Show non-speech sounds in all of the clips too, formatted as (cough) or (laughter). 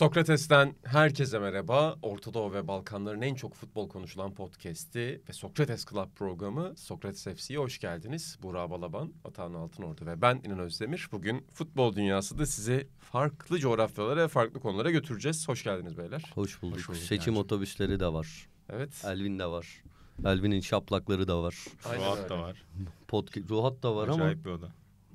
Sokrates'ten herkese merhaba. Orta Doğu ve Balkanların en çok futbol konuşulan podcast'i ve Sokrates Club programı Sokrates FC'ye hoş geldiniz. Burak Balaban, Atahan Altınordu ve ben İnan Özdemir. Bugün futbol dünyası da sizi farklı coğrafyalara ve farklı konulara götüreceğiz. Hoş geldiniz beyler. Hoş bulduk. Hoş bulduk Seçim yani. otobüsleri de var. Evet. Elvin de var. Elvin'in şaplakları da var. Aynen Ruhat öyle. da var. Pod, Ruhat da var Acayip ama. Acayip bir oda.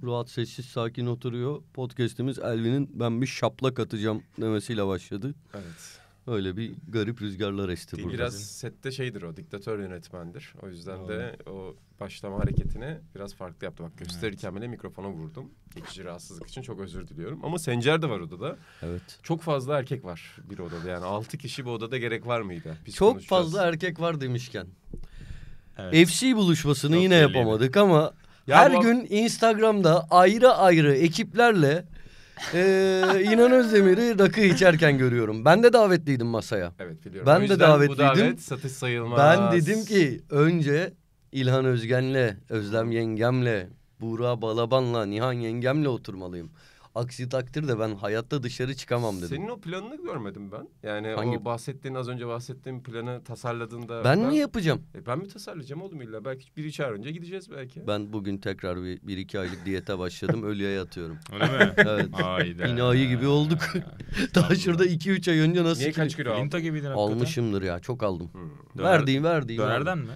Ruat sessiz sakin oturuyor. Podcast'imiz Elvin'in ben bir şaplak atacağım demesiyle başladı. Evet. Öyle bir garip rüzgarlar esti burada. Biraz sette şeydir o diktatör yönetmendir. O yüzden Doğru. de o başlama hareketini biraz farklı yaptı. Bak gösterirken evet. bile mikrofona vurdum. Geçici rahatsızlık için çok özür diliyorum. Ama Sencer de var odada. Evet. Çok fazla erkek var bir odada. Yani altı kişi bu odada gerek var mıydı? Biz çok fazla erkek var demişken. Evet. FC buluşmasını Çok yine yapamadık ama ya Her bu... gün Instagram'da ayrı ayrı ekiplerle e, (laughs) İnan Özdemir'i rakı içerken görüyorum. Ben de davetliydim masaya. Evet biliyorum. Ben de davetliydim. Bu davet satış sayılmaz. Ben dedim ki önce İlhan Özgen'le, Özlem yengemle, Buğra Balaban'la, Nihan yengemle oturmalıyım. Aksi takdirde ben hayatta dışarı çıkamam dedim. Senin o planını görmedim ben. Yani Hangi? o bahsettiğin az önce bahsettiğim planı tasarladığında... Ben, ben mi yapacağım? E ben mi tasarlayacağım oğlum illa? Belki bir iki ay önce gideceğiz belki. Ben bugün tekrar bir, bir iki aylık diyete başladım. (laughs) ölüye yatıyorum. Öyle mi? (laughs) Evet. Hayda. İnayı gibi olduk. (laughs) Daha şurada iki üç ay önce nasıl... Niye kaç kilo aldın? Linta gibiydin hakikaten. Almışımdır ya çok aldım. Hmm. Döner, verdiğim verdiğim. Dönerden mi?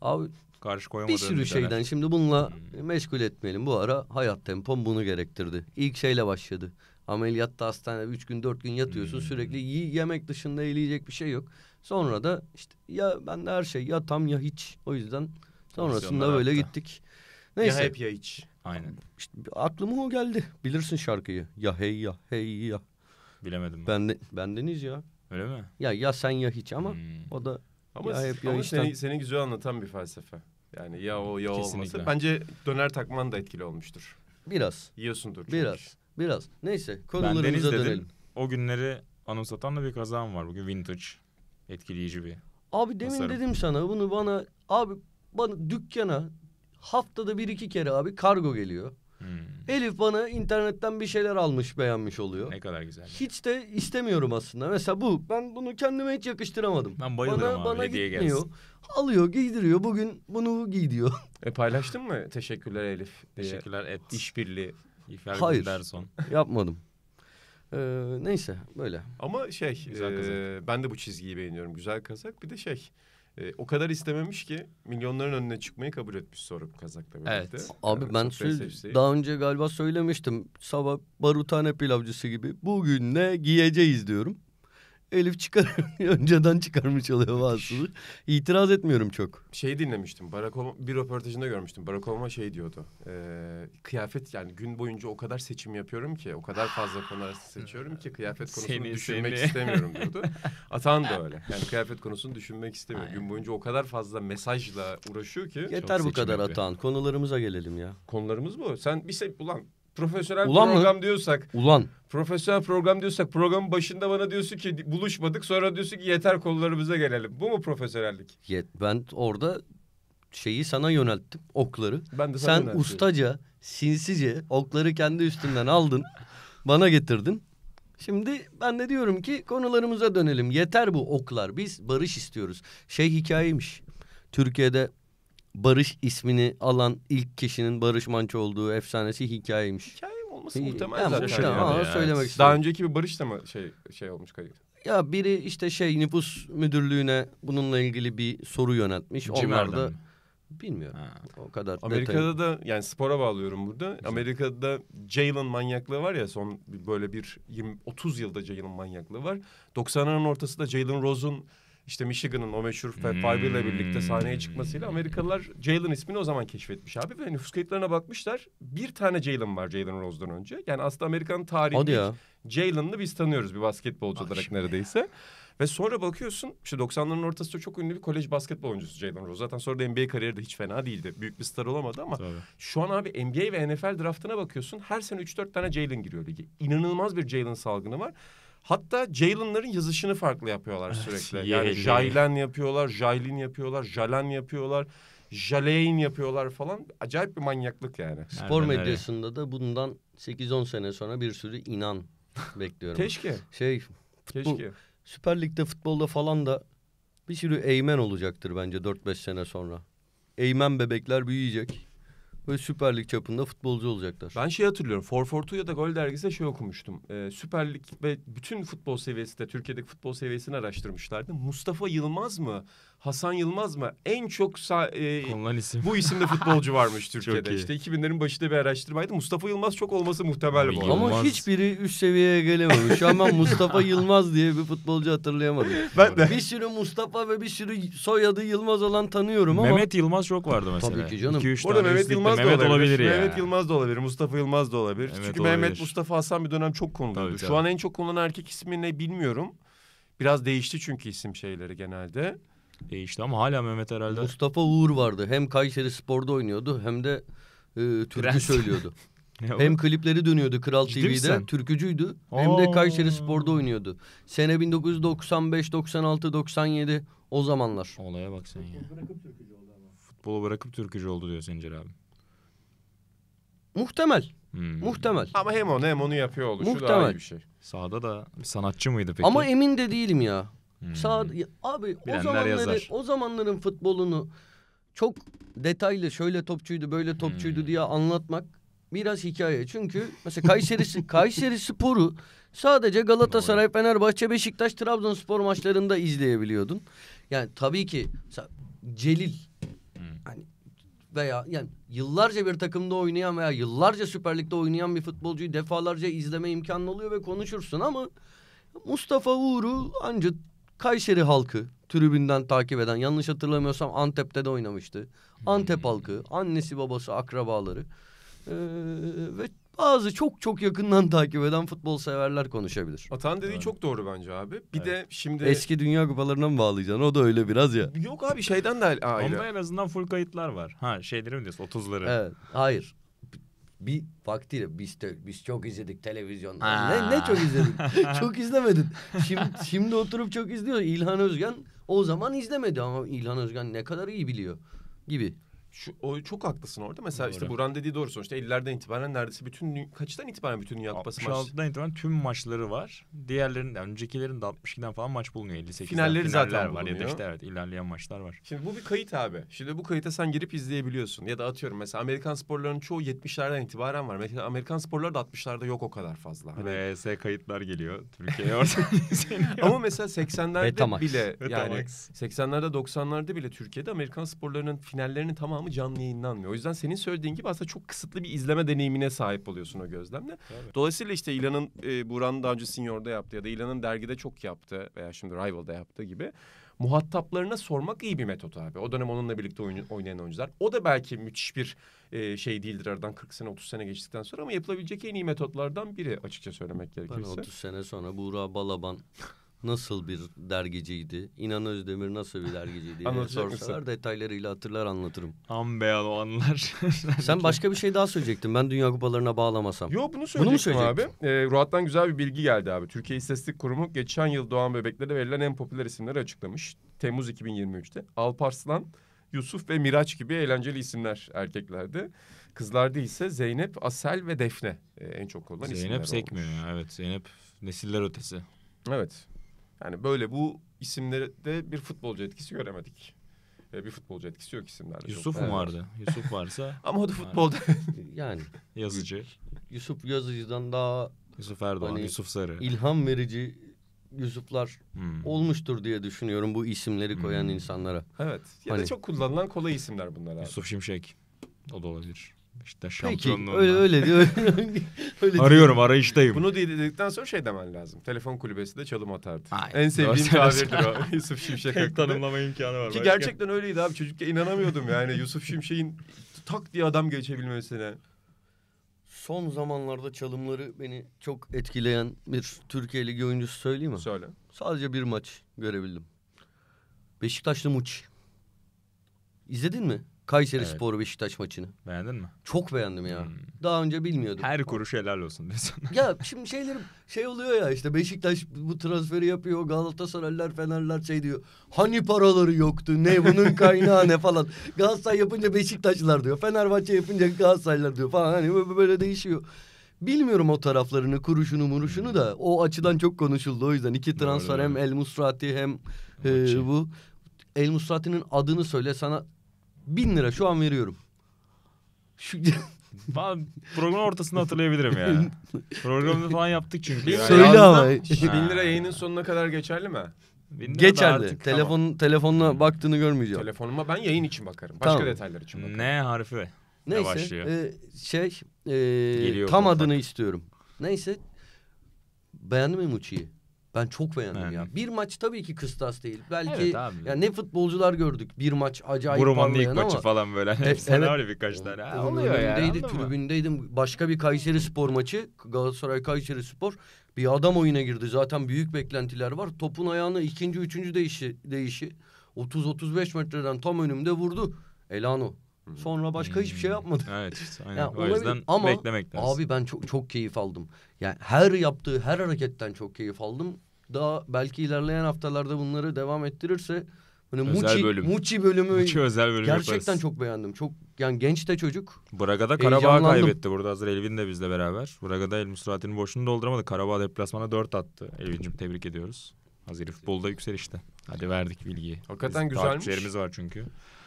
Abi Karşı koyamadım. Bir sürü bir şeyden şimdi bununla hmm. meşgul etmeyelim. Bu ara hayat tempom bunu gerektirdi. İlk şeyle başladı. Ameliyatta hastanede üç gün dört gün yatıyorsun. Hmm. Sürekli yemek dışında eğleyecek bir şey yok. Sonra da işte ya ben de her şey ya tam ya hiç. O yüzden sonrasında böyle hatta. gittik. Neyse. Ya hep ya hiç. Aynen. İşte aklıma o geldi. Bilirsin şarkıyı. Ya hey ya hey ya. Bilemedim. Ben de, bendeniz ya. Öyle mi? Ya ya sen ya hiç ama hmm. o da ama, ya, yap, ya ama işten... seni, seni güzel anlatan bir felsefe. Yani ya o ya Kesinlikle. olması. Bence döner takman da etkili olmuştur. Biraz. Yiyorsundur. Çünkü. Biraz. Biraz. Neyse konularımıza dönelim. Dedin, o günleri anımsatan da bir kazağım var. Bugün vintage. Etkileyici bir. Abi demin tasarım. dedim sana bunu bana abi bana dükkana haftada bir iki kere abi kargo geliyor. Hmm. Elif bana internetten bir şeyler almış beğenmiş oluyor. Ne kadar güzel. Hiç de istemiyorum aslında. Mesela bu ben bunu kendime hiç yakıştıramadım. Ben bayılırım bana, abi bana hediye gitmiyor. gelsin. Alıyor giydiriyor bugün bunu giy diyor. (laughs) E paylaştın mı teşekkürler Elif e, Teşekkürler et işbirliği. Hayır Derson. yapmadım. Ee, neyse böyle. Ama şey Güzel e, ben de bu çizgiyi beğeniyorum. Güzel kazak bir de şey e, o kadar istememiş ki milyonların önüne çıkmayı kabul etmiş sonra bu kazakla birlikte. Evet. Abi yani ben söyle, daha önce galiba söylemiştim. Sabah barutane pilavcısı gibi bugün ne giyeceğiz diyorum. Elif çıkar (laughs) önceden çıkarmış oluyor bazıları. İtiraz etmiyorum çok. Şey dinlemiştim. Barack Obama bir röportajında görmüştüm. Barack Obama şey diyordu. E, kıyafet yani gün boyunca o kadar seçim yapıyorum ki, o kadar fazla konular seçiyorum ki kıyafet konusunu seni, düşünmek seni. istemiyorum diyordu. (laughs) Atan da öyle. Yani kıyafet konusunu düşünmek istemiyor. Gün boyunca o kadar fazla mesajla uğraşıyor ki. Yeter bu kadar yapıyor. Atan. Konularımıza gelelim ya. Konularımız bu. Sen bir şey ulan profesyonel ulan program mı? diyorsak. Ulan. Profesyonel program diyorsak programın başında bana diyorsun ki buluşmadık sonra diyorsun ki yeter kollarımıza gelelim. Bu mu profesyonellik? Yet, ben orada şeyi sana yönelttim okları. Ben de sana Sen yönelttim. ustaca sinsice okları kendi üstünden aldın bana getirdin. Şimdi ben de diyorum ki konularımıza dönelim. Yeter bu oklar. Biz barış istiyoruz. Şey hikayeymiş. Türkiye'de Barış ismini alan ilk kişinin Barış Manço olduğu efsanesi hikayeymiş. Hikaye mi olması muhtemel yani, zaten. Muhtemel, yani. söylemek istedim. Daha önceki bir Barış da mı şey, şey olmuş kayıt? Ya biri işte şey nüfus müdürlüğüne bununla ilgili bir soru yöneltmiş. Onlar da bilmiyorum. Ha. O kadar Amerika'da detaylı. da yani spora bağlıyorum burada. Amerika'da da Jalen manyaklığı var ya son böyle bir 20 30 yılda Jalen manyaklığı var. 90'ların ortası da Jalen Rose'un işte Michigan'ın o meşhur Fab Five ile birlikte hmm. sahneye çıkmasıyla Amerikalılar Jalen ismini o zaman keşfetmiş abi. Ve nüfus kayıtlarına bakmışlar. Bir tane Jalen var Jalen Rose'dan önce. Yani aslında Amerikan tarihinde Jalen'ı biz tanıyoruz bir basketbolcu olarak neredeyse. Ve sonra bakıyorsun işte 90'ların ortasında çok ünlü bir kolej basketbol oyuncusu Jalen Rose. Zaten sonra da NBA kariyeri de hiç fena değildi. Büyük bir star olamadı ama Tabii. şu an abi NBA ve NFL draftına bakıyorsun. Her sene 3-4 tane Jalen giriyor ligi. İnanılmaz bir Jalen salgını var. Hatta Jalen'ların yazışını farklı yapıyorlar ah, sürekli. yani Jaylen yapıyorlar, Jaylin yapıyorlar, Jalen yapıyorlar. Jaleyn yapıyorlar falan. Acayip bir manyaklık yani. Spor Nereden medyasında öyle. da bundan 8-10 sene sonra bir sürü inan (laughs) bekliyorum. Keşke. Şey futbol, Keşke. Süper Lig'de futbolda falan da bir sürü eğmen olacaktır bence 4-5 sene sonra. Eğmen bebekler büyüyecek. Böyle Süper Lig çapında futbolcu olacaklar. Ben şey hatırlıyorum. 442 ya da Gol dergisinde şey okumuştum. Ee, Süper Lig ve bütün futbol seviyesinde Türkiye'deki futbol seviyesini araştırmışlardı. Mustafa Yılmaz mı Hasan Yılmaz mı? En çok e, isim. bu isimde futbolcu varmış (laughs) Türkiye'de. işte 2000'lerin başında bir araştırmaydı. Mustafa Yılmaz çok olması muhtemel bu. Ama Yılmaz. hiçbiri üst seviyeye gelememiş. Şu an ben Mustafa Yılmaz diye bir futbolcu hatırlayamadım. Ben de. Bir sürü Mustafa ve bir sürü soyadı Yılmaz olan tanıyorum ama. Mehmet Yılmaz çok vardı mesela. Tabii ki canım. 2, Orada Mehmet Yılmaz da olabilir. olabilir Mehmet Yılmaz da olabilir. Mustafa Yılmaz da olabilir. Mehmet Çünkü olabilir. Mehmet Mustafa Hasan bir dönem çok konuluyordu. Şu an en çok kullanılan erkek ismi ne bilmiyorum. Biraz değişti çünkü isim şeyleri genelde değişti ama hala Mehmet herhalde. Mustafa Uğur vardı. Hem Kayseri Spor'da oynuyordu hem de e, türkü Prens. söylüyordu. (laughs) hem klipleri dönüyordu Kral Ciddi TV'de. Misin? Türkücüydü. Oo. Hem de Kayseri Spor'da oynuyordu. Sene 1995, 96, 97 o zamanlar. Olaya bak sen ya. Futbolu bırakıp türkücü oldu diyor Sencer abi. Muhtemel. Hmm. Muhtemel. Ama hem onu hem onu yapıyor oluşu Muhtemel. daha iyi bir şey. Sahada da sanatçı mıydı peki? Ama emin de değilim ya. Hmm. Sağ abi Bilenler o zamanları yazar. o zamanların futbolunu çok detaylı şöyle topçuydu böyle topçuydu hmm. diye anlatmak biraz hikaye. Çünkü mesela Kayseri (laughs) Kayseri Sporu sadece Galatasaray, Fenerbahçe, Beşiktaş, Trabzonspor maçlarında izleyebiliyordun. Yani tabii ki Celil hmm. hani veya yani yıllarca bir takımda oynayan veya yıllarca Süper Lig'de oynayan bir futbolcuyu defalarca izleme imkanı oluyor ve konuşursun ama Mustafa Uğur'u ancak Kayseri halkı tribünden takip eden yanlış hatırlamıyorsam Antep'te de oynamıştı. Antep hmm. halkı, annesi babası, akrabaları ee, ve bazı çok çok yakından takip eden futbol severler konuşabilir. Atan dediği evet. çok doğru bence abi. Bir evet. de şimdi... Eski Dünya Kupalarına mı bağlayacaksın? O da öyle biraz ya. Yok abi şeyden de ayrı. Onda en azından full kayıtlar var. Ha şeyleri mi diyorsun? 30'ları. Evet. Hayır bir vaktiyle biz de, biz çok izledik televizyonda. Ha. Ne ne çok izledik? (laughs) çok izlemedin. Şimdi şimdi oturup çok izliyor İlhan Özgen. O zaman izlemedi ama İlhan Özgen ne kadar iyi biliyor gibi. Şu, o, çok haklısın orada. Mesela doğru. işte Buran dediği doğru sonuçta 50'lerden itibaren neredeyse bütün kaçtan itibaren bütün Dünya Kupası maçı? 66'dan itibaren tüm maçları var. Diğerlerin öncekilerin de 62'den falan maç bulunuyor 58'den. Finalleri zaten var bulunuyor. ya da işte evet ilerleyen maçlar var. Şimdi bu bir kayıt abi. Şimdi bu kayıta sen girip izleyebiliyorsun ya da atıyorum mesela Amerikan sporlarının çoğu 70'lerden itibaren var. Mesela Amerikan sporları da 60'larda yok o kadar fazla. Hani... RS kayıtlar geliyor Türkiye'ye orada. (laughs) Ama mesela 80'lerde bile yani 80'lerde 90'larda bile Türkiye'de Amerikan sporlarının finallerinin tamamı tamamı canlı yayınlanmıyor. O yüzden senin söylediğin gibi aslında çok kısıtlı bir izleme deneyimine sahip oluyorsun o gözlemle. Tabii. Dolayısıyla işte İlan'ın e, Buran'ın daha önce Senior'da yaptığı ya da İlan'ın dergide çok yaptığı veya şimdi Rival'da yaptığı gibi muhataplarına sormak iyi bir metot abi. O dönem onunla birlikte oyun, oynayan oyuncular. O da belki müthiş bir e, şey değildir aradan 40 sene 30 sene geçtikten sonra ama yapılabilecek en iyi metotlardan biri açıkça söylemek gerekirse. Ben 30 sene sonra Buğra Balaban nasıl bir dergiciydi? İnan Özdemir nasıl bir dergiciydi sorsalar detaylarıyla hatırlar anlatırım. Ambeyan o anlar. (laughs) Sen başka bir şey daha söyleyecektin. Ben Dünya Kupalarına bağlamasam. Yo bunu söyleyecektim, bunu abi. E, ee, Ruhat'tan güzel bir bilgi geldi abi. Türkiye İstatistik Kurumu geçen yıl doğan bebeklere verilen en popüler isimleri açıklamış. Temmuz 2023'te. Alparslan, Yusuf ve Miraç gibi eğlenceli isimler erkeklerde. Kızlarda ise Zeynep, Asel ve Defne e, en çok kullanılan isimler Zeynep sekmiyor. Evet Zeynep nesiller ötesi. Evet. Yani böyle bu isimlerde bir futbolcu etkisi göremedik. Ee, bir futbolcu etkisi yok isimlerde. Yusuf mu vardı? Yusuf varsa. (laughs) Ama o da futbolda. (laughs) yani. Yazıcı. Yusuf Yazıcı'dan daha... Yusuf Erdoğan, hani, Yusuf Sarı. İlham verici Yusuflar hmm. olmuştur diye düşünüyorum bu isimleri koyan hmm. insanlara. Evet. Ya hani... da çok kullanılan kolay isimler bunlar abi. Yusuf Şimşek. O da olabilir. İşte şampiyonluğunda. Peki öyle, (laughs) öyle diyor. Arıyorum diyor. arayıştayım. Bunu dedikten sonra şey demen lazım. Telefon kulübesi de çalım atardı. Hayır. En sevdiğim tabirdir o. (laughs) Yusuf Şimşek Tek tanımlama imkanı var. Ki başka. gerçekten öyleydi abi. Çocukken inanamıyordum yani. Yusuf Şimşek'in tak diye adam geçebilmesine. Son zamanlarda çalımları beni çok etkileyen bir Türkiyeli oyuncu söyleyeyim mi? Söyle. Sadece bir maç görebildim. Beşiktaşlı Muç. İzledin mi? Kayseri evet. Spor Beşiktaş maçını. Beğendin mi? Çok beğendim ya. Hmm. Daha önce bilmiyordum. Her kuruş helal olsun diyorsun. ya (laughs) şimdi şeyler şey oluyor ya işte Beşiktaş bu transferi yapıyor. Galatasaraylar, Fenerler şey diyor. Hani paraları yoktu? Ne bunun kaynağı ne falan. Galatasaray yapınca Beşiktaşlar diyor. Fenerbahçe yapınca Galatasaraylar diyor falan. Hani böyle değişiyor. Bilmiyorum o taraflarını, kuruşunu, muruşunu da o açıdan çok konuşuldu. O yüzden iki transfer hem El Musrati hem e, bu. El Musrati'nin adını söyle sana Bin lira şu an veriyorum. Şu... Ben (laughs) program ortasında hatırlayabilirim yani. (laughs) Programda falan yaptık çünkü. Yani. Söyle ama. Bin lira yayının sonuna kadar geçerli mi? Geçerli. Telefon tamam. telefonuna baktığını görmeyeceğim. Telefonuma ben yayın için bakarım. Başka tamam. detaylar için bakarım. Ne harfi? Neyse. E, şey e, tam adını fark. istiyorum. Neyse. Beğendin mi Muçi'yi? Ben çok beğendim yani. ya. Bir maç tabii ki kıstas değil. Belki evet, abi. ya ne futbolcular gördük. Bir maç acayip Buruma'nın ilk ama... maçı falan böyle. E, evet. birkaç tane. Ha, oluyor önündeydi, ya. Tribündeydim. Başka bir Kayseri Spor maçı. Galatasaray Kayseri Spor. Bir adam oyuna girdi. Zaten büyük beklentiler var. Topun ayağını ikinci, üçüncü değişi, değişi 30-35 metreden tam önümde vurdu. Elano. Hmm. Sonra başka hmm. hiçbir şey yapmadı. Hmm. Evet işte aynen. Yani o olabilir. yüzden Ama beklemek lazım. Abi ben çok çok keyif aldım. Yani her yaptığı her hareketten çok keyif aldım daha belki ilerleyen haftalarda bunları devam ettirirse Hani özel Muçi, bölüm. Muçi bölümü. Muçi özel bölüm Gerçekten yaparız. çok beğendim. Çok yani genç de çocuk. Braga'da Karabağ kaybetti burada. Hazır Elvin de bizle beraber. Braga'da El Musrati'nin boşluğunu dolduramadı. Karabağ deplasmana dört attı. Elvin'cim tebrik ediyoruz. Hazır futbolda yükselişte. Hadi verdik bilgiyi. Hakikaten Bizim güzelmiş. Takipçilerimiz var çünkü.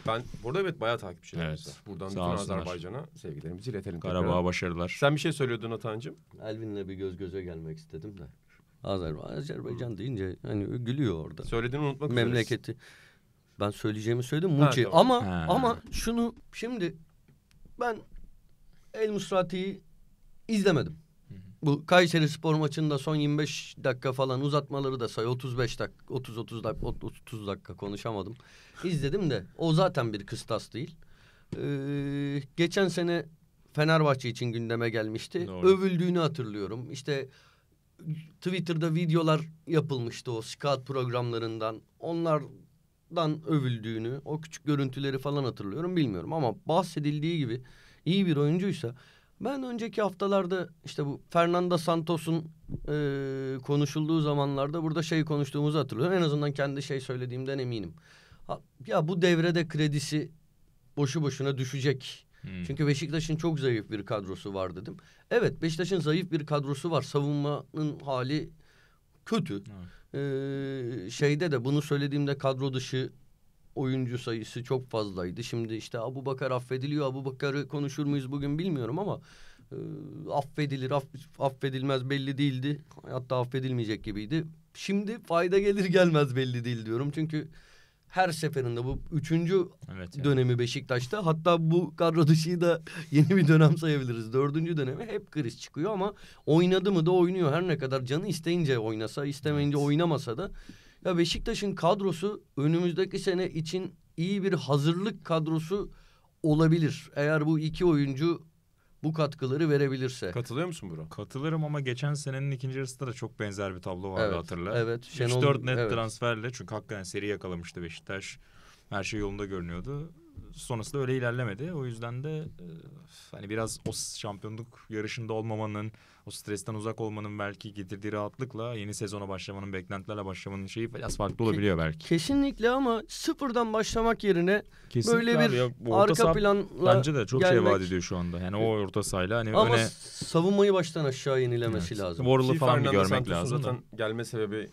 Ben burada evet bayağı takipçilerimiz evet. var. Buradan Sağ bütün olsunlar. Azerbaycan'a sevgilerimizi iletelim. Karabağ'a başarılar. Sen bir şey söylüyordun Atancığım. Elvin'le bir göz göze gelmek istedim de. Azerbaycan, Azerbaycan deyince hani gülüyor orada. Söylediğini unutmak Memleketi. Üzeriz. Ben söyleyeceğimi söyledim. Munçe. Tamam. Ama ha. ama şunu şimdi ben El Musrati'yi izlemedim. Bu Kayseri spor maçında son 25 dakika falan uzatmaları da say 35 dakika 30 30 dakika 30 dakika konuşamadım. İzledim de o zaten bir kıstas değil. Ee, geçen sene Fenerbahçe için gündeme gelmişti. Doğru. Övüldüğünü hatırlıyorum. İşte Twitter'da videolar yapılmıştı o skat programlarından. Onlardan övüldüğünü, o küçük görüntüleri falan hatırlıyorum bilmiyorum ama bahsedildiği gibi iyi bir oyuncuysa ben önceki haftalarda işte bu Fernando Santos'un e, konuşulduğu zamanlarda burada şey konuştuğumuzu hatırlıyorum. En azından kendi şey söylediğimden eminim. Ha, ya bu devrede kredisi boşu boşuna düşecek Hmm. Çünkü Beşiktaş'ın çok zayıf bir kadrosu var dedim. Evet Beşiktaş'ın zayıf bir kadrosu var. Savunmanın hali kötü. Evet. Ee, şeyde de bunu söylediğimde kadro dışı oyuncu sayısı çok fazlaydı. Şimdi işte Abu Bakar affediliyor. Abu Bakar'ı konuşur muyuz bugün bilmiyorum ama e, affedilir, aff, affedilmez belli değildi. Hatta affedilmeyecek gibiydi. Şimdi fayda gelir gelmez belli değil diyorum. Çünkü her seferinde bu üçüncü evet, yani. dönemi Beşiktaş'ta hatta bu kadro dışıyı da (laughs) yeni bir dönem sayabiliriz. Dördüncü dönemi hep kriz çıkıyor ama oynadı mı da oynuyor her ne kadar canı isteyince oynasa istemeyince evet. oynamasa da. Ya Beşiktaş'ın kadrosu önümüzdeki sene için iyi bir hazırlık kadrosu olabilir. Eğer bu iki oyuncu bu katkıları verebilirse. Katılıyor musun Burak? Katılırım ama geçen senenin ikinci yarısında da çok benzer bir tablo vardı evet, hatırla. Evet. 3-4 net evet. transferle çünkü hakikaten seri yakalamıştı Beşiktaş. Her şey yolunda görünüyordu. Sonrasında öyle ilerlemedi. O yüzden de e, hani biraz o şampiyonluk yarışında olmamanın o stresten uzak olmanın belki getirdiği rahatlıkla yeni sezona başlamanın beklentilerle başlamanın şeyi biraz farklı olabiliyor belki. Kesinlikle ama sıfırdan başlamak yerine Kesinlikle böyle bir ya, arka sah- planla bence de çok gelmek. şey vaat ediyor şu anda. Yani o orta sahayla hani ama öne... savunmayı baştan aşağı yenilemesi evet. lazım. Warhol'u falan bir görmek Santos'un lazım. Zaten da. gelme sebebi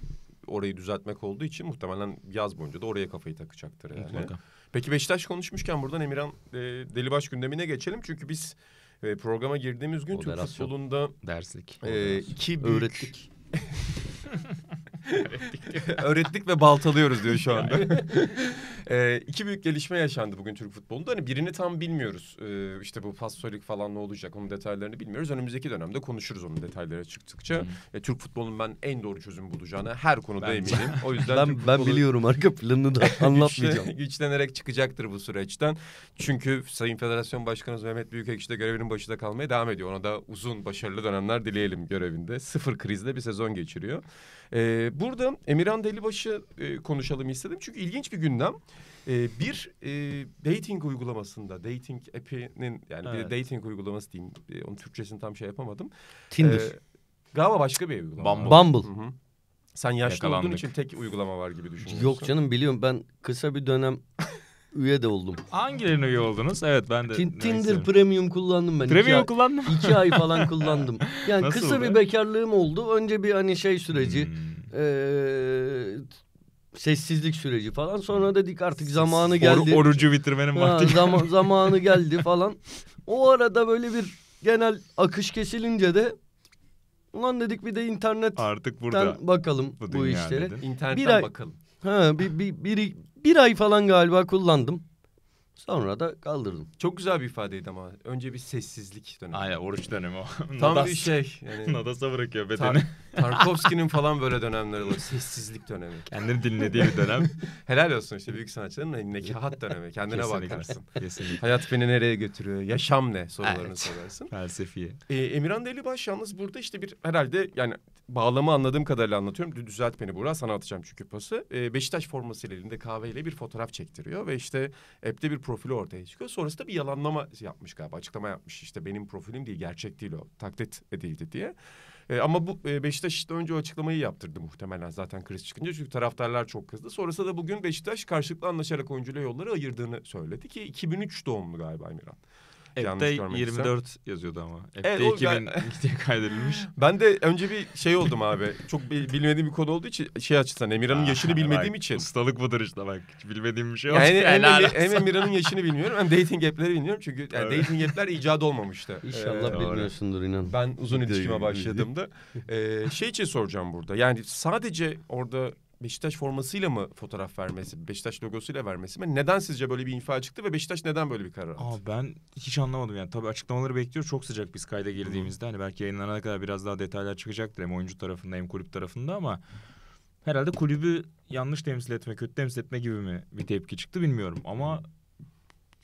orayı düzeltmek olduğu için muhtemelen yaz boyunca da oraya kafayı takacaktır yani. Mutlaka. Peki Beşiktaş konuşmuşken buradan Emirhan e, Delibaş gündemine geçelim. Çünkü biz ve programa girdiğimiz gün Türk Moderasyon, futbolunda derslik e, iki büyük... öğrettik. (laughs) (laughs) Öğrettik, ve baltalıyoruz diyor şu anda. (laughs) e, iki büyük gelişme yaşandı bugün Türk futbolunda. Hani birini tam bilmiyoruz. E, işte bu pasolik falan ne olacak onun detaylarını bilmiyoruz. Önümüzdeki dönemde konuşuruz onun detayları çıktıkça. E, Türk futbolunun ben en doğru çözüm bulacağını her konuda Bence. eminim. O yüzden (laughs) ben, Türk ben biliyorum arka planını da anlatmayacağım. Güçle, güçlenerek çıkacaktır bu süreçten. Çünkü Sayın Federasyon Başkanımız Mehmet Büyükekşi de görevinin başında kalmaya devam ediyor. Ona da uzun başarılı dönemler dileyelim görevinde. Sıfır krizle bir sezon geçiriyor. Ee, burada Emirhan Delibaşı e, konuşalım istedim. Çünkü ilginç bir gündem. Ee, bir e, dating uygulamasında, dating app'inin yani evet. bir dating uygulaması diyeyim. E, onun Türkçesini tam şey yapamadım. Tinder. Ee, galiba başka bir uygulama. Bumble. Bumble. Hı -hı. Sen yaşlı Yakalandık. olduğun için tek uygulama var gibi düşünüyorsun. Yok canım biliyorum ben kısa bir dönem üye de oldum. Hangilerine üye oldunuz? Evet ben de. T- Tinder Premium kullandım ben. Premium kullandım. İki ay falan kullandım. (laughs) Yani Nasıl kısa oldu? bir bekarlığım oldu. Önce bir hani şey süreci. Hmm. Ee, sessizlik süreci falan. Sonra dedik artık zamanı geldi. Or, orucu bitirmenin vakti. zam, (laughs) zamanı geldi falan. O arada böyle bir genel akış kesilince de ulan dedik bir de internet artık burada bakalım bu, bu işlere. Dedi. İnternetten bir ay, bakalım. Ha bir, bir, bir, bir ay falan galiba kullandım. Sonra da kaldırdım. Çok güzel bir ifadeydi ama. Önce bir sessizlik dönemi. Aynen oruç dönemi o. Tam Nadas, bir şey. Yani... (laughs) Nadas'a bırakıyor bedeni. Tarkovski'nin falan böyle dönemleri var, Sessizlik dönemi. Kendini dinlediği bir dönem. (laughs) Helal olsun işte büyük sanatçıların nekahat dönemi. Kendine Kesinlikle. bakarsın. Kesinlikle. Hayat beni nereye götürüyor? Yaşam ne? Sorularını evet. sorarsın. Felsefiye. Ee, Emirhan Delibaş yalnız burada işte bir herhalde yani bağlamı anladığım kadarıyla anlatıyorum. Düzelt beni Burak sana atacağım çünkü pası. Ee, Beşiktaş formasıyla elinde kahveyle bir fotoğraf çektiriyor ve işte app'te bir profili ortaya çıkıyor. Sonrasında bir yalanlama yapmış galiba açıklama yapmış. işte benim profilim değil gerçek değil o taklit edildi diye. Ee, ama bu e, Beşiktaş işte önce o açıklamayı yaptırdı muhtemelen zaten kriz çıkınca. Çünkü taraftarlar çok kızdı. Sonrasında da bugün Beşiktaş karşılıklı anlaşarak oyuncuyla yolları ayırdığını söyledi ki 2003 doğumlu galiba Emirhan. App'te 24 yazıyordu ama. App'te evet, 2000 diye kaydedilmiş. (laughs) Ben de önce bir şey oldum abi. Çok bilmediğim bir konu olduğu için şey açısından Emirhan'ın ah, yaşını bilmediğim bak, için. Ustalık budur işte bak. Hiç bilmediğim bir şey yok. Yani hem, hem, hem Emirhan'ın yaşını bilmiyorum hem dating app'leri bilmiyorum. Çünkü yani evet. dating app'ler icat olmamıştı. İnşallah ee, bilmiyorsundur inan. Ben uzun ilişkime başladığımda. (laughs) e, şey için soracağım burada. Yani sadece orada Beşiktaş formasıyla mı fotoğraf vermesi, Beşiktaş logosuyla vermesi mi? Neden sizce böyle bir infial çıktı ve Beşiktaş neden böyle bir karar aldı? Aa, ben hiç anlamadım yani. Tabii açıklamaları bekliyor. Çok sıcak biz kayda girdiğimizde. Hı. Hani belki yayınlanana kadar biraz daha detaylar çıkacaktır. Hem oyuncu tarafında hem kulüp tarafında ama... Herhalde kulübü yanlış temsil etme, kötü temsil etme gibi mi bir tepki çıktı bilmiyorum. Ama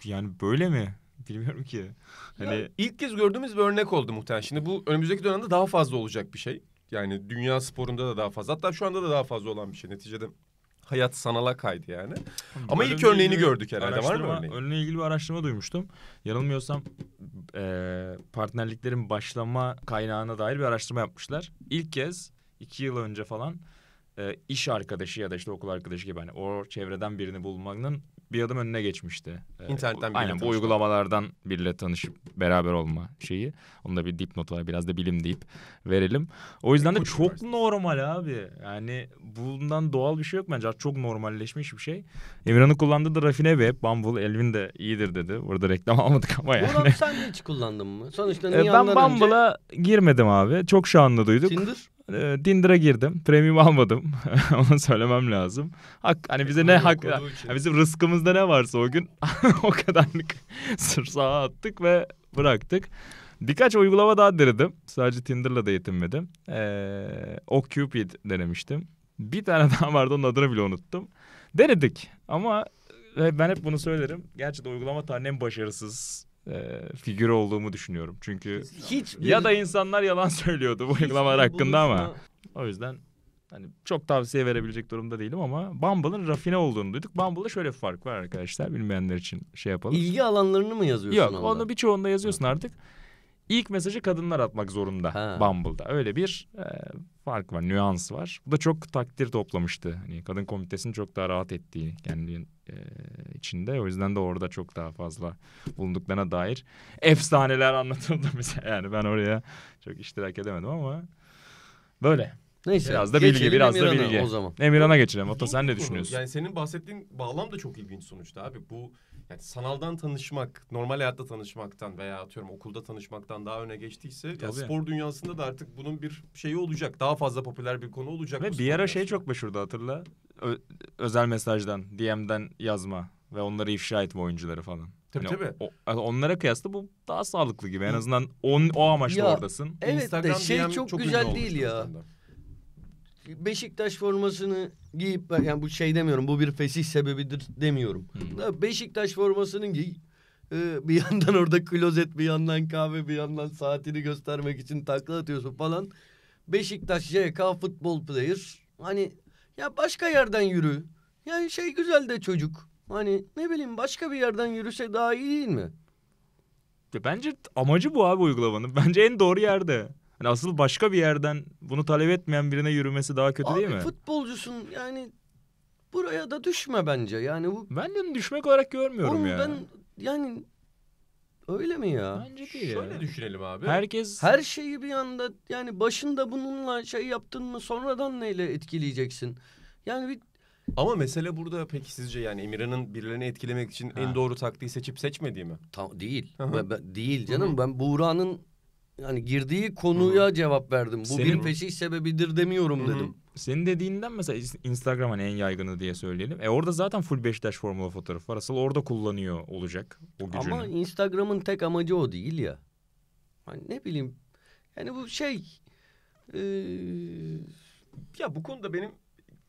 yani böyle mi? Bilmiyorum ki. Hani... Ya, ilk kez gördüğümüz bir örnek oldu muhtemelen. Şimdi bu önümüzdeki dönemde daha fazla olacak bir şey. Yani dünya sporunda da daha fazla. Hatta şu anda da daha fazla olan bir şey. Neticede hayat sanala kaydı yani. Böyle Ama ilk örneğini gördük herhalde. Var mı örneği? Önüne ilgili bir araştırma duymuştum. Yanılmıyorsam e, partnerliklerin başlama kaynağına dair bir araştırma yapmışlar. İlk kez iki yıl önce falan e, iş arkadaşı ya da işte okul arkadaşı gibi hani o çevreden birini bulmanın bir adım önüne geçmişti. Ee, İnternetten biriyle Aynen bu uygulamalardan biriyle tanışıp beraber olma şeyi. onda bir dipnot var biraz da bilim deyip verelim. O yüzden de çok normal abi. Yani bundan doğal bir şey yok bence. Çok normalleşmiş bir şey. Emirhan'ın kullandığı da rafine ve Bumble. Elvin de iyidir dedi. Burada reklam (laughs) almadık ama yani. Ulan sen hiç kullandın mı? Sonuçta e, niye? Ben Bumble'a önce... girmedim abi. Çok şu anda duyduk. Tinder? e, ee, Dindir'e girdim. Premium almadım. (laughs) Onu söylemem lazım. Hak, hani e, bize ne hak... Yani bizim rızkımızda ne varsa o gün (laughs) o kadarlık sırsağa attık ve bıraktık. Birkaç uygulama daha denedim. Sadece Tinder'la da yetinmedim. Ee, OkCupid denemiştim. Bir tane (laughs) daha vardı onun adını bile unuttum. Denedik ama e, ben hep bunu söylerim. Gerçekten uygulama tarihinin en başarısız e, figür olduğumu düşünüyorum. Çünkü hiç ya da insanlar yalan (laughs) söylüyordu bu uygulamalar hakkında ama o yüzden hani çok tavsiye verebilecek durumda değilim ama Bumble'ın rafine olduğunu duyduk. Bumble'da şöyle bir fark var arkadaşlar bilmeyenler için şey yapalım. İlgi alanlarını mı yazıyorsun? Yok onda? onu birçoğunda yazıyorsun artık ilk mesajı kadınlar atmak zorunda ha. Bumble'da. Öyle bir e, fark var, nüans var. Bu da çok takdir toplamıştı. Hani kadın komitesinin çok daha rahat ettiği kendi e, içinde. O yüzden de orada çok daha fazla bulunduklarına dair efsaneler anlatıldı bize. (laughs) Yani ben oraya çok iştirak edemedim ama böyle. Neyse. Biraz da bilgi, Geçelim biraz da bilgi. o zaman. Emirhan'a geçelim. Hatta sen ne düşünüyorsun? Yani senin bahsettiğin bağlam da çok ilginç sonuçta abi. Bu yani sanaldan tanışmak, normal hayatta tanışmaktan veya atıyorum okulda tanışmaktan daha öne geçtiyse ya spor dünyasında da artık bunun bir şeyi olacak. Daha fazla popüler bir konu olacak. Ve bir ara şey dünyasında. çok meşhurdu hatırla. Ö- özel mesajdan, DM'den yazma ve onları ifşa etme oyuncuları falan. Tabii, Hani tabii. o- o- onlara kıyasla bu daha sağlıklı gibi. En azından on, o amaçla Ya, oradasın. Evet de şey DM çok, çok güzel değil ya. konuda. Beşiktaş formasını giyip yani bu şey demiyorum bu bir fesih sebebidir demiyorum. Hı. Beşiktaş formasının giy e, bir yandan orada klozet bir yandan kahve bir yandan saatini göstermek için takla atıyorsun falan. Beşiktaş JK futbol player. Hani ya başka yerden yürü. Yani şey güzel de çocuk. Hani ne bileyim başka bir yerden yürüse daha iyi değil mi? bence amacı bu abi uygulamanın. (laughs) Bence en doğru yerde. Hani asıl başka bir yerden bunu talep etmeyen birine yürümesi daha kötü Abi, değil mi? Futbolcusun yani buraya da düşme bence. Yani bu Ben de düşmek olarak görmüyorum Oğlum ya. Ben yani öyle mi ya? Bence değil Şöyle ya. düşünelim abi. Herkes Her şeyi bir anda yani başında bununla şey yaptın mı sonradan neyle etkileyeceksin? Yani bir ama mesele burada peki sizce yani Emirhan'ın birilerini etkilemek için Ha. en doğru taktiği seçip seçmediği mi? tam değil. Hı Ben- ben- değil canım. Ben Buğra'nın yani girdiği konuya Hı. cevap verdim. Bu Senin... bir peşiş sebebidir demiyorum Hı-hı. dedim. Senin dediğinden mesela Instagram hani en yaygını diye söyleyelim. E orada zaten full Beşiktaş formalı fotoğrafı var. Asıl orada kullanıyor olacak o gücünü. Ama Instagram'ın tek amacı o değil ya. Hani ne bileyim. Yani bu şey... Ee... Ya bu konuda benim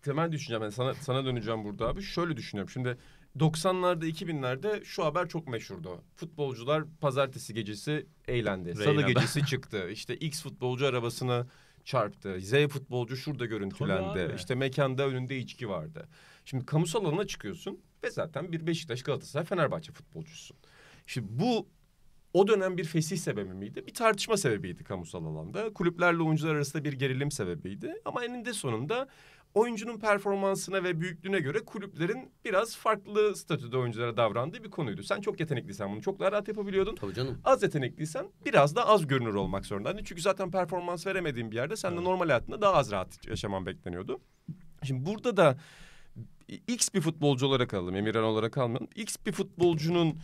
temel düşüncem yani sana sana döneceğim burada abi. Şöyle düşünüyorum. Şimdi 90'larda 2000'lerde şu haber çok meşhurdu. Futbolcular pazartesi gecesi eğlendi. Reyna'da. Salı gecesi çıktı. İşte X futbolcu arabasını çarptı. Z futbolcu şurada görüntülendi. İşte mekanda önünde içki vardı. Şimdi kamusal alana çıkıyorsun ve zaten bir Beşiktaş, Galatasaray, Fenerbahçe futbolcusun. Şimdi bu o dönem bir fesih sebebi miydi? Bir tartışma sebebiydi kamusal alanda. Kulüplerle oyuncular arasında bir gerilim sebebiydi. Ama eninde sonunda oyuncunun performansına ve büyüklüğüne göre kulüplerin biraz farklı statüde oyunculara davrandığı bir konuydu. Sen çok yetenekliysen bunu çok daha rahat yapabiliyordun. Tabii canım. Az yetenekliysen biraz da az görünür olmak zorundaydın. Çünkü zaten performans veremediğin bir yerde sen de evet. normal hayatında daha az rahat yaşaman bekleniyordu. Şimdi burada da X bir futbolcu olarak alalım, Emirhan olarak almayalım. X bir futbolcunun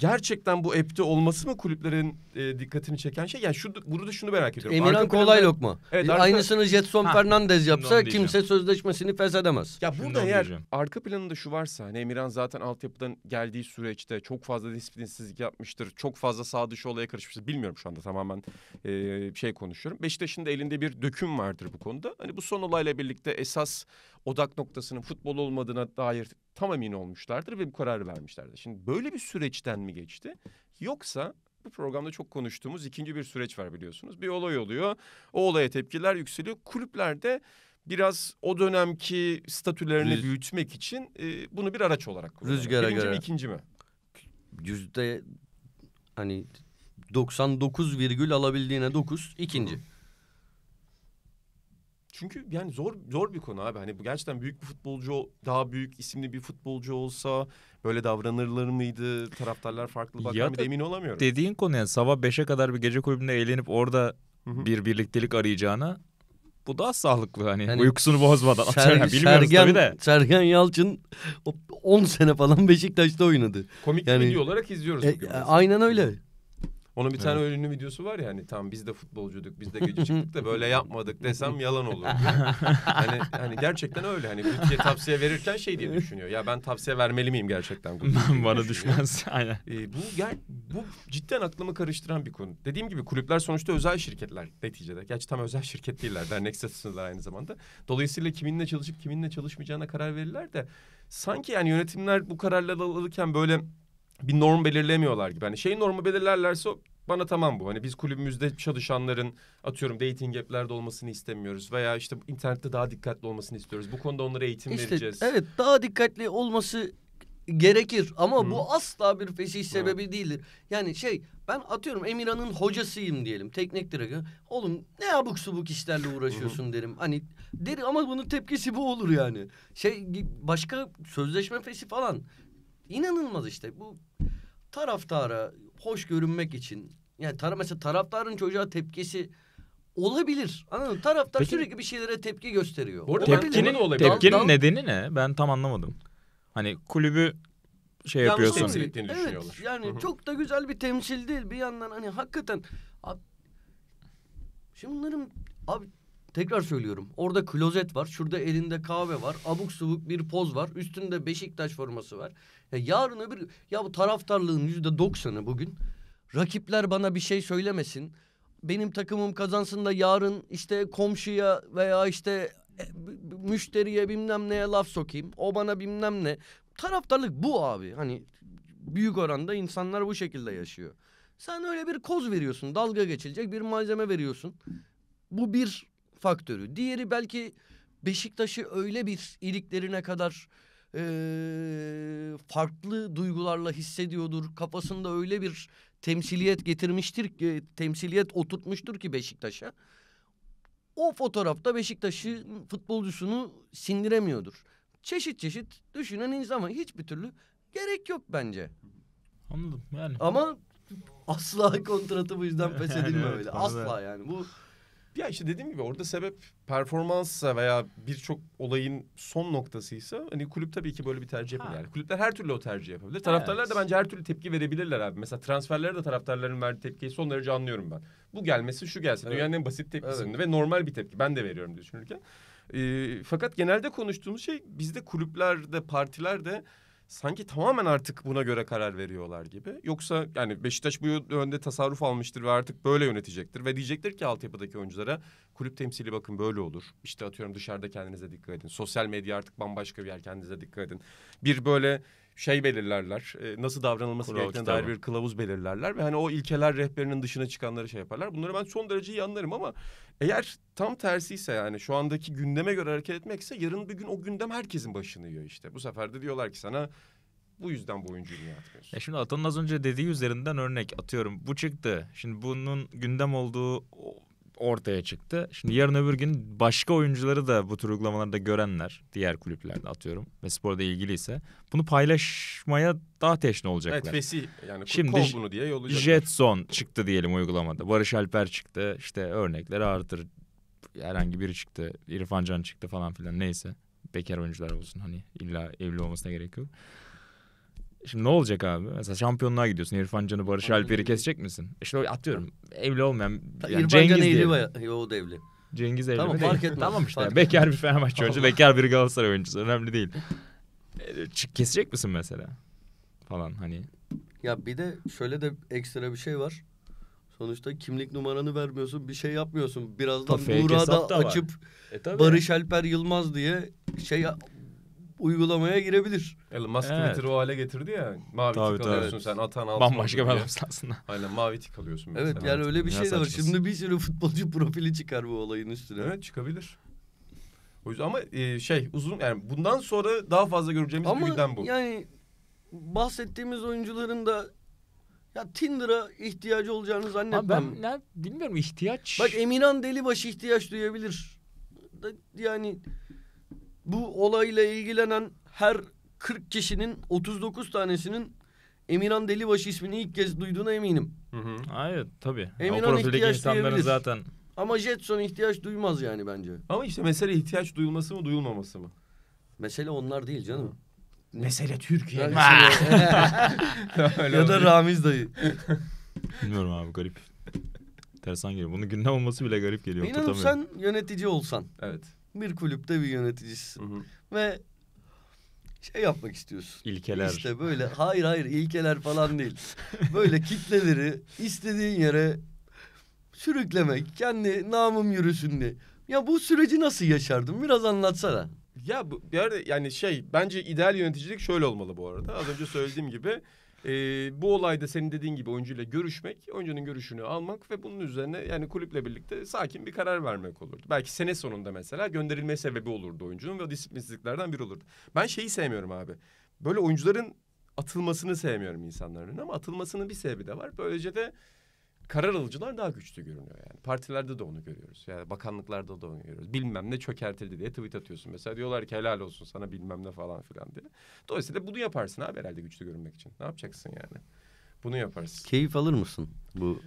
gerçekten bu epte olması mı kulüplerin e, dikkatini çeken şey? Yani şu burada şunu merak ediyorum. Emirhan Arka kolay planda... lokma. Evet, arka... Aynısını Jetson ha. Fernandez yapsa Şundan kimse diyeceğim. sözleşmesini feshedemez. Ya Şundan burada eğer diyeceğim. arka planında şu varsa hani Emirhan zaten altyapıdan geldiği süreçte çok fazla disiplinsizlik yapmıştır. Çok fazla sağ dışı olaya karışmıştır. Bilmiyorum şu anda tamamen e, şey konuşuyorum. Beşiktaş'ın da elinde bir döküm vardır bu konuda. Hani bu son olayla birlikte esas odak noktasının futbol olmadığına dair tam emin olmuşlardır ve bir karar vermişlerdir. Şimdi böyle bir süreçten mi geçti? Yoksa bu programda çok konuştuğumuz ikinci bir süreç var biliyorsunuz. Bir olay oluyor. O olaya tepkiler yükseliyor. Kulüplerde biraz o dönemki statülerini Rüz... büyütmek için e, bunu bir araç olarak kullanıyor. Rüzgara Birinci göre. mi ikinci mi? Yüzde hani 99 virgül alabildiğine 9 ikinci. Hı. Çünkü yani zor zor bir konu abi. Hani bu gerçekten büyük bir futbolcu, daha büyük isimli bir futbolcu olsa böyle davranırlar mıydı? Taraftarlar farklı bakar mıydı emin olamıyorum. Dediğin konu yani sabah 5'e kadar bir gece kulübünde eğlenip orada Hı-hı. bir birliktelik arayacağına bu daha sağlıklı hani, yani uykusunu bozmadan. Ser, yani Sergen, tabii de. Sergen Yalçın 10 sene falan Beşiktaş'ta oynadı. Komik yani, video olarak izliyoruz. E, e aynen öyle. Onun bir tane evet. ünlü videosu var ya hani tam biz de futbolcuyduk, biz de gücü (laughs) çıktık da böyle yapmadık desem yalan olur. hani, hani gerçekten öyle hani Türkiye tavsiye verirken şey diye düşünüyor. Ya ben tavsiye vermeli miyim gerçekten? (laughs) Bana düşmez (laughs) aynen. Ee, bu, ger bu cidden aklımı karıştıran bir konu. Dediğim gibi kulüpler sonuçta özel şirketler neticede. Gerçi tam özel şirket değiller. Dernek statüsündeler aynı zamanda. Dolayısıyla kiminle çalışıp kiminle çalışmayacağına karar verirler de sanki yani yönetimler bu kararları alırken böyle bir norm belirlemiyorlar gibi. Hani şey normu belirlerlerse bana tamam bu. Hani biz kulübümüzde çalışanların atıyorum dating app'lerde olmasını istemiyoruz veya işte internette daha dikkatli olmasını istiyoruz. Bu konuda onlara eğitim işte, vereceğiz. Evet daha dikkatli olması gerekir ama Hı. bu asla bir fesih sebebi Hı. değildir. Yani şey ben atıyorum Emirhan'ın hocasıyım diyelim teknik direktör. Oğlum ne abuk subuk işlerle uğraşıyorsun Hı. derim. Hani derim ama bunun tepkisi bu olur yani. Şey başka sözleşme fesi falan İnanılmaz işte bu taraftara hoş görünmek için yani tara mesela taraftarın çocuğa tepkisi olabilir. Anladın mı? Taraftar Peki, sürekli bir şeylere tepki gösteriyor. Bu tepkinin olabilir. Tepkinin dal, dal, nedeni ne? Ben tam anlamadım. Hani kulübü şey Yanlış yapıyorsun. temsil ettiğini evet, düşünüyorlar. Yani Hı-hı. çok da güzel bir temsil değil. Bir yandan hani hakikaten abi, şimdi bunların abi tekrar söylüyorum. Orada klozet var. Şurada elinde kahve var. Abuk subuk bir poz var. Üstünde Beşiktaş forması var. Ya yarın öbür ya bu taraftarlığın yüzde doksanı bugün. Rakipler bana bir şey söylemesin. Benim takımım kazansın da yarın işte komşuya veya işte e, müşteriye bilmem neye laf sokayım. O bana bilmem ne. Taraftarlık bu abi. Hani büyük oranda insanlar bu şekilde yaşıyor. Sen öyle bir koz veriyorsun. Dalga geçilecek bir malzeme veriyorsun. Bu bir faktörü. Diğeri belki Beşiktaş'ı öyle bir iliklerine kadar e, farklı duygularla hissediyordur. Kafasında öyle bir temsiliyet getirmiştir ki temsiliyet oturtmuştur ki Beşiktaş'a. O fotoğrafta Beşiktaş'ın futbolcusunu sindiremiyordur. Çeşit çeşit düşünen insan ama hiçbir türlü gerek yok bence. Anladım yani. Ama asla kontratı bu yüzden pes (laughs) edilmemeli. yani, evet, asla yani bu ya işte dediğim gibi orada sebep performanssa veya birçok olayın son noktasıysa hani kulüp tabii ki böyle bir tercih yapabilir. Yani kulüpler her türlü o tercih yapabilir. Evet. Taraftarlar da bence her türlü tepki verebilirler abi. Mesela transferlere de taraftarların verdiği tepkiyi son derece anlıyorum ben. Bu gelmesi şu gelsin. Evet. Dünyanın en basit tepkisinde evet. ve normal bir tepki. Ben de veriyorum düşünürken. Ee, fakat genelde konuştuğumuz şey bizde partiler de sanki tamamen artık buna göre karar veriyorlar gibi. Yoksa yani Beşiktaş bu yönde tasarruf almıştır ve artık böyle yönetecektir. Ve diyecektir ki altyapıdaki oyunculara kulüp temsili bakın böyle olur. İşte atıyorum dışarıda kendinize dikkat edin. Sosyal medya artık bambaşka bir yer kendinize dikkat edin. Bir böyle şey belirlerler. E, nasıl davranılması Kural gerektiğine kitabı. dair bir kılavuz belirlerler ve hani o ilkeler rehberinin dışına çıkanları şey yaparlar. Bunları ben son derece iyi anlarım ama eğer tam tersi ise yani şu andaki gündeme göre hareket etmekse yarın bir gün o gündem herkesin başını yiyor işte. Bu sefer de diyorlar ki sana bu yüzden bu oyuncuyu niye atmıyorsun? Ya e şimdi Atan'ın az önce dediği üzerinden örnek atıyorum. Bu çıktı. Şimdi bunun gündem olduğu ortaya çıktı. Şimdi yarın öbür gün başka oyuncuları da bu tür uygulamalarda görenler diğer kulüplerde atıyorum ve sporda ilgiliyse bunu paylaşmaya daha teşne olacaklar. Evet fesi. yani Şimdi bunu diye yollayacaklar. Jetson çıktı diyelim uygulamada. Barış Alper çıktı işte örnekleri artır. Herhangi biri çıktı. İrfan Can çıktı falan filan neyse. Bekar oyuncular olsun hani illa evli olmasına gerek yok. Şimdi ne olacak abi? Mesela şampiyonluğa gidiyorsun. İrfan Can'ı Barış Alper'i kesecek misin? İşte atıyorum evli olmayan yani İrfan Cengiz Can evli mi? Yo, o da evli. Cengiz evli tamam, mi fark değil. (laughs) Etmez. Tamam işte. Fark bekar bir Fenerbahçe oyuncusu, bekar bir Galatasaray oyuncusu. Önemli değil. E, kesecek misin mesela? Falan hani. Ya bir de şöyle de ekstra bir şey var. Sonuçta kimlik numaranı vermiyorsun, bir şey yapmıyorsun. Birazdan Buğra açıp e, Barış Alper Yılmaz diye şey uygulamaya girebilir. Elon Musk evet. Twitter'ı o hale getirdi ya. Mavi tabii, tik tabii. alıyorsun sen atan altı. Bambaşka bir adamsın aslında. (laughs) Aynen mavi tik alıyorsun. Mesela. Evet yani öyle bir şey de var. Şimdi bir sürü futbolcu (laughs) profili çıkar bu olayın üstüne. Evet çıkabilir. O yüzden ama e, şey uzun yani bundan sonra daha fazla göreceğimiz ama bir gündem bu. Ama yani bahsettiğimiz oyuncuların da ya Tinder'a ihtiyacı olacağını zannetmem. Abi ben ne, bilmiyorum ihtiyaç. Bak Emirhan Delibaş ihtiyaç duyabilir. Yani bu olayla ilgilenen her 40 kişinin 39 tanesinin Emirhan Delibaşı ismini ilk kez duyduğuna eminim. Hı hı. Hayır tabii. Emirhan o profildeki insanların zaten. Ama Jetson ihtiyaç duymaz yani bence. Ama işte mesele ihtiyaç duyulması mı duyulmaması mı? Mesele onlar değil canım. Hı. Mesele Türkiye. Mesele... (laughs) ya da Ramiz dayı. Bilmiyorum abi garip. Tersan geliyor. Bunun gündem olması bile garip geliyor. İnanın sen yönetici olsan. Evet bir kulüpte bir yöneticisin. Hı hı. Ve şey yapmak istiyorsun. İlkeler. İşte böyle hayır hayır ilkeler falan değil. böyle (laughs) kitleleri istediğin yere sürüklemek, kendi namım yürüsün diye. Ya bu süreci nasıl yaşardın? Biraz anlatsana. Ya bu bir arada yani şey bence ideal yöneticilik şöyle olmalı bu arada. Az önce söylediğim gibi e, bu olayda senin dediğin gibi oyuncuyla görüşmek, oyuncunun görüşünü almak ve bunun üzerine yani kulüple birlikte sakin bir karar vermek olurdu. Belki sene sonunda mesela gönderilme sebebi olurdu oyuncunun ve o disiplinsizliklerden biri olurdu. Ben şeyi sevmiyorum abi. Böyle oyuncuların atılmasını sevmiyorum insanların ama atılmasının bir sebebi de var. Böylece de karar alıcılar daha güçlü görünüyor yani. Partilerde de onu görüyoruz. Yani bakanlıklarda da onu görüyoruz. Bilmem ne çökertildi diye tweet atıyorsun mesela. Diyorlar ki helal olsun sana bilmem ne falan filan diye. Dolayısıyla bunu yaparsın abi herhalde güçlü görünmek için. Ne yapacaksın yani? Bunu yaparsın. Keyif alır mısın bu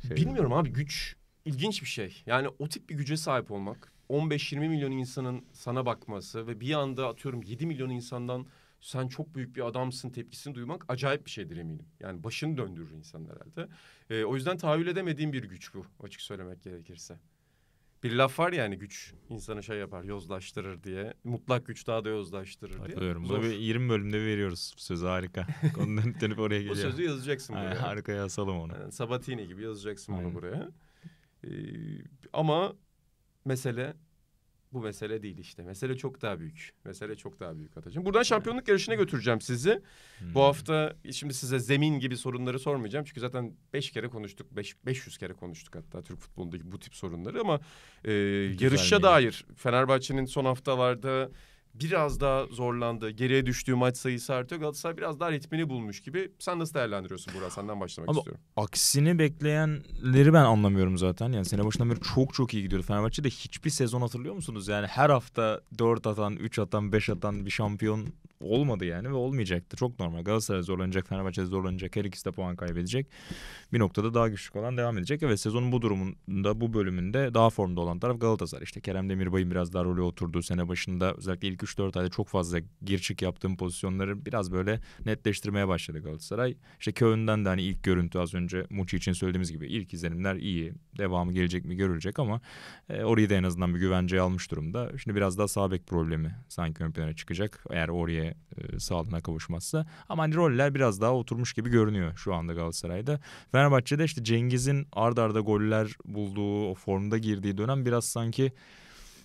şeyden? Bilmiyorum abi güç ilginç bir şey. Yani o tip bir güce sahip olmak 15-20 milyon insanın sana bakması ve bir anda atıyorum 7 milyon insandan sen çok büyük bir adamsın tepkisini duymak acayip bir şeydir eminim. Yani başını döndürür insan herhalde. E, o yüzden tahayyül edemediğim bir güç bu açık söylemek gerekirse. Bir laf var yani güç insanı şey yapar yozlaştırır diye. Mutlak güç daha da yozlaştırır diye. Hatırlıyorum. Bunu bir 20 bölümde veriyoruz. Sözü harika. Konudan (laughs) dönüp oraya geliyor. Bu sözü yazacaksın buraya. Aynen, harika yazalım onu. Yani Sabatini gibi yazacaksın Aynen. bunu buraya. Ee, ama mesele bu mesele değil işte. Mesele çok daha büyük. Mesele çok daha büyük Atacığım. Buradan şampiyonluk yarışına götüreceğim sizi. Hmm. Bu hafta şimdi size zemin gibi sorunları sormayacağım. Çünkü zaten beş kere konuştuk. Beş, beş yüz kere konuştuk hatta Türk futbolundaki bu tip sorunları ama e, yarışa dair Fenerbahçe'nin son haftalarda biraz daha zorlandı. Geriye düştüğü maç sayısı artıyor. Galatasaray biraz daha ritmini bulmuş gibi. Sen nasıl değerlendiriyorsun Burak? Senden başlamak Ama istiyorum. Aksini bekleyenleri ben anlamıyorum zaten. Yani sene başından beri çok çok iyi gidiyordu. Fenerbahçe'de hiçbir sezon hatırlıyor musunuz? Yani her hafta dört atan, üç atan, beş atan bir şampiyon olmadı yani ve olmayacaktı. Çok normal. Galatasaray zorlanacak, Fenerbahçe zorlanacak. Her ikisi de puan kaybedecek. Bir noktada daha güçlü olan devam edecek. Evet sezonun bu durumunda, bu bölümünde daha formda olan taraf Galatasaray. İşte Kerem Demirbay'ın biraz daha rolü oturduğu sene başında özellikle ilk 3-4 ayda çok fazla gir çık yaptığım pozisyonları biraz böyle netleştirmeye başladı Galatasaray. İşte Köyünden de hani ilk görüntü az önce Muçi için söylediğimiz gibi ilk izlenimler iyi. Devamı gelecek mi görülecek ama e, orayı da en azından bir güvenceye almış durumda. Şimdi biraz daha sağ bek problemi sanki ön plana çıkacak. Eğer oraya hani e, sağlığına kavuşmazsa. Ama hani roller biraz daha oturmuş gibi görünüyor şu anda Galatasaray'da. Fenerbahçe'de işte Cengiz'in ard arda goller bulduğu, o formda girdiği dönem biraz sanki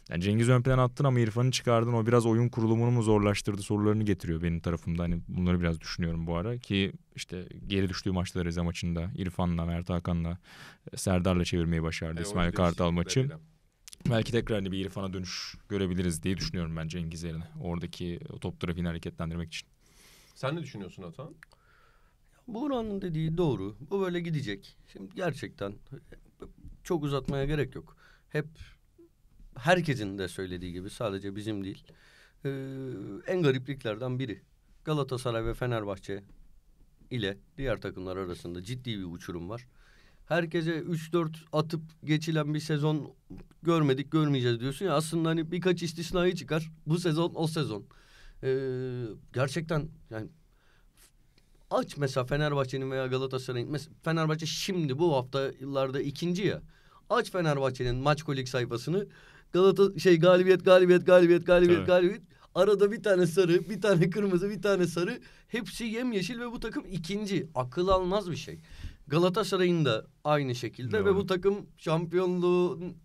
yani Cengiz ön plan attın ama İrfan'ı çıkardın. O biraz oyun kurulumunu mu zorlaştırdı sorularını getiriyor benim tarafımda. Hani bunları biraz düşünüyorum bu ara ki işte geri düştüğü maçta Rize maçında İrfan'la, Mert Hakan'la, e, Serdar'la çevirmeyi başardı. E, İsmail Kartal maçı. Dedim belki tekrar hani bir İrfan'a dönüş görebiliriz diye düşünüyorum bence Cengiz yerine. Oradaki o top trafiğini hareketlendirmek için. Sen ne düşünüyorsun Atan? Buğra'nın dediği doğru. Bu böyle gidecek. Şimdi gerçekten çok uzatmaya gerek yok. Hep herkesin de söylediği gibi sadece bizim değil. Ee, en garipliklerden biri. Galatasaray ve Fenerbahçe ile diğer takımlar arasında ciddi bir uçurum var herkese 3-4 atıp geçilen bir sezon görmedik görmeyeceğiz diyorsun ya aslında hani birkaç istisnai çıkar bu sezon o sezon. Ee, gerçekten yani aç mesela Fenerbahçe'nin veya Galatasaray'ın Fenerbahçe şimdi bu hafta yıllarda ikinci ya aç Fenerbahçe'nin maç kolik sayfasını Galata şey galibiyet galibiyet galibiyet galibiyet Tabii. galibiyet arada bir tane sarı bir tane kırmızı bir tane sarı hepsi yemyeşil ve bu takım ikinci akıl almaz bir şey. Galatasaray'ın da aynı şekilde Doğru. ve bu takım şampiyonluğun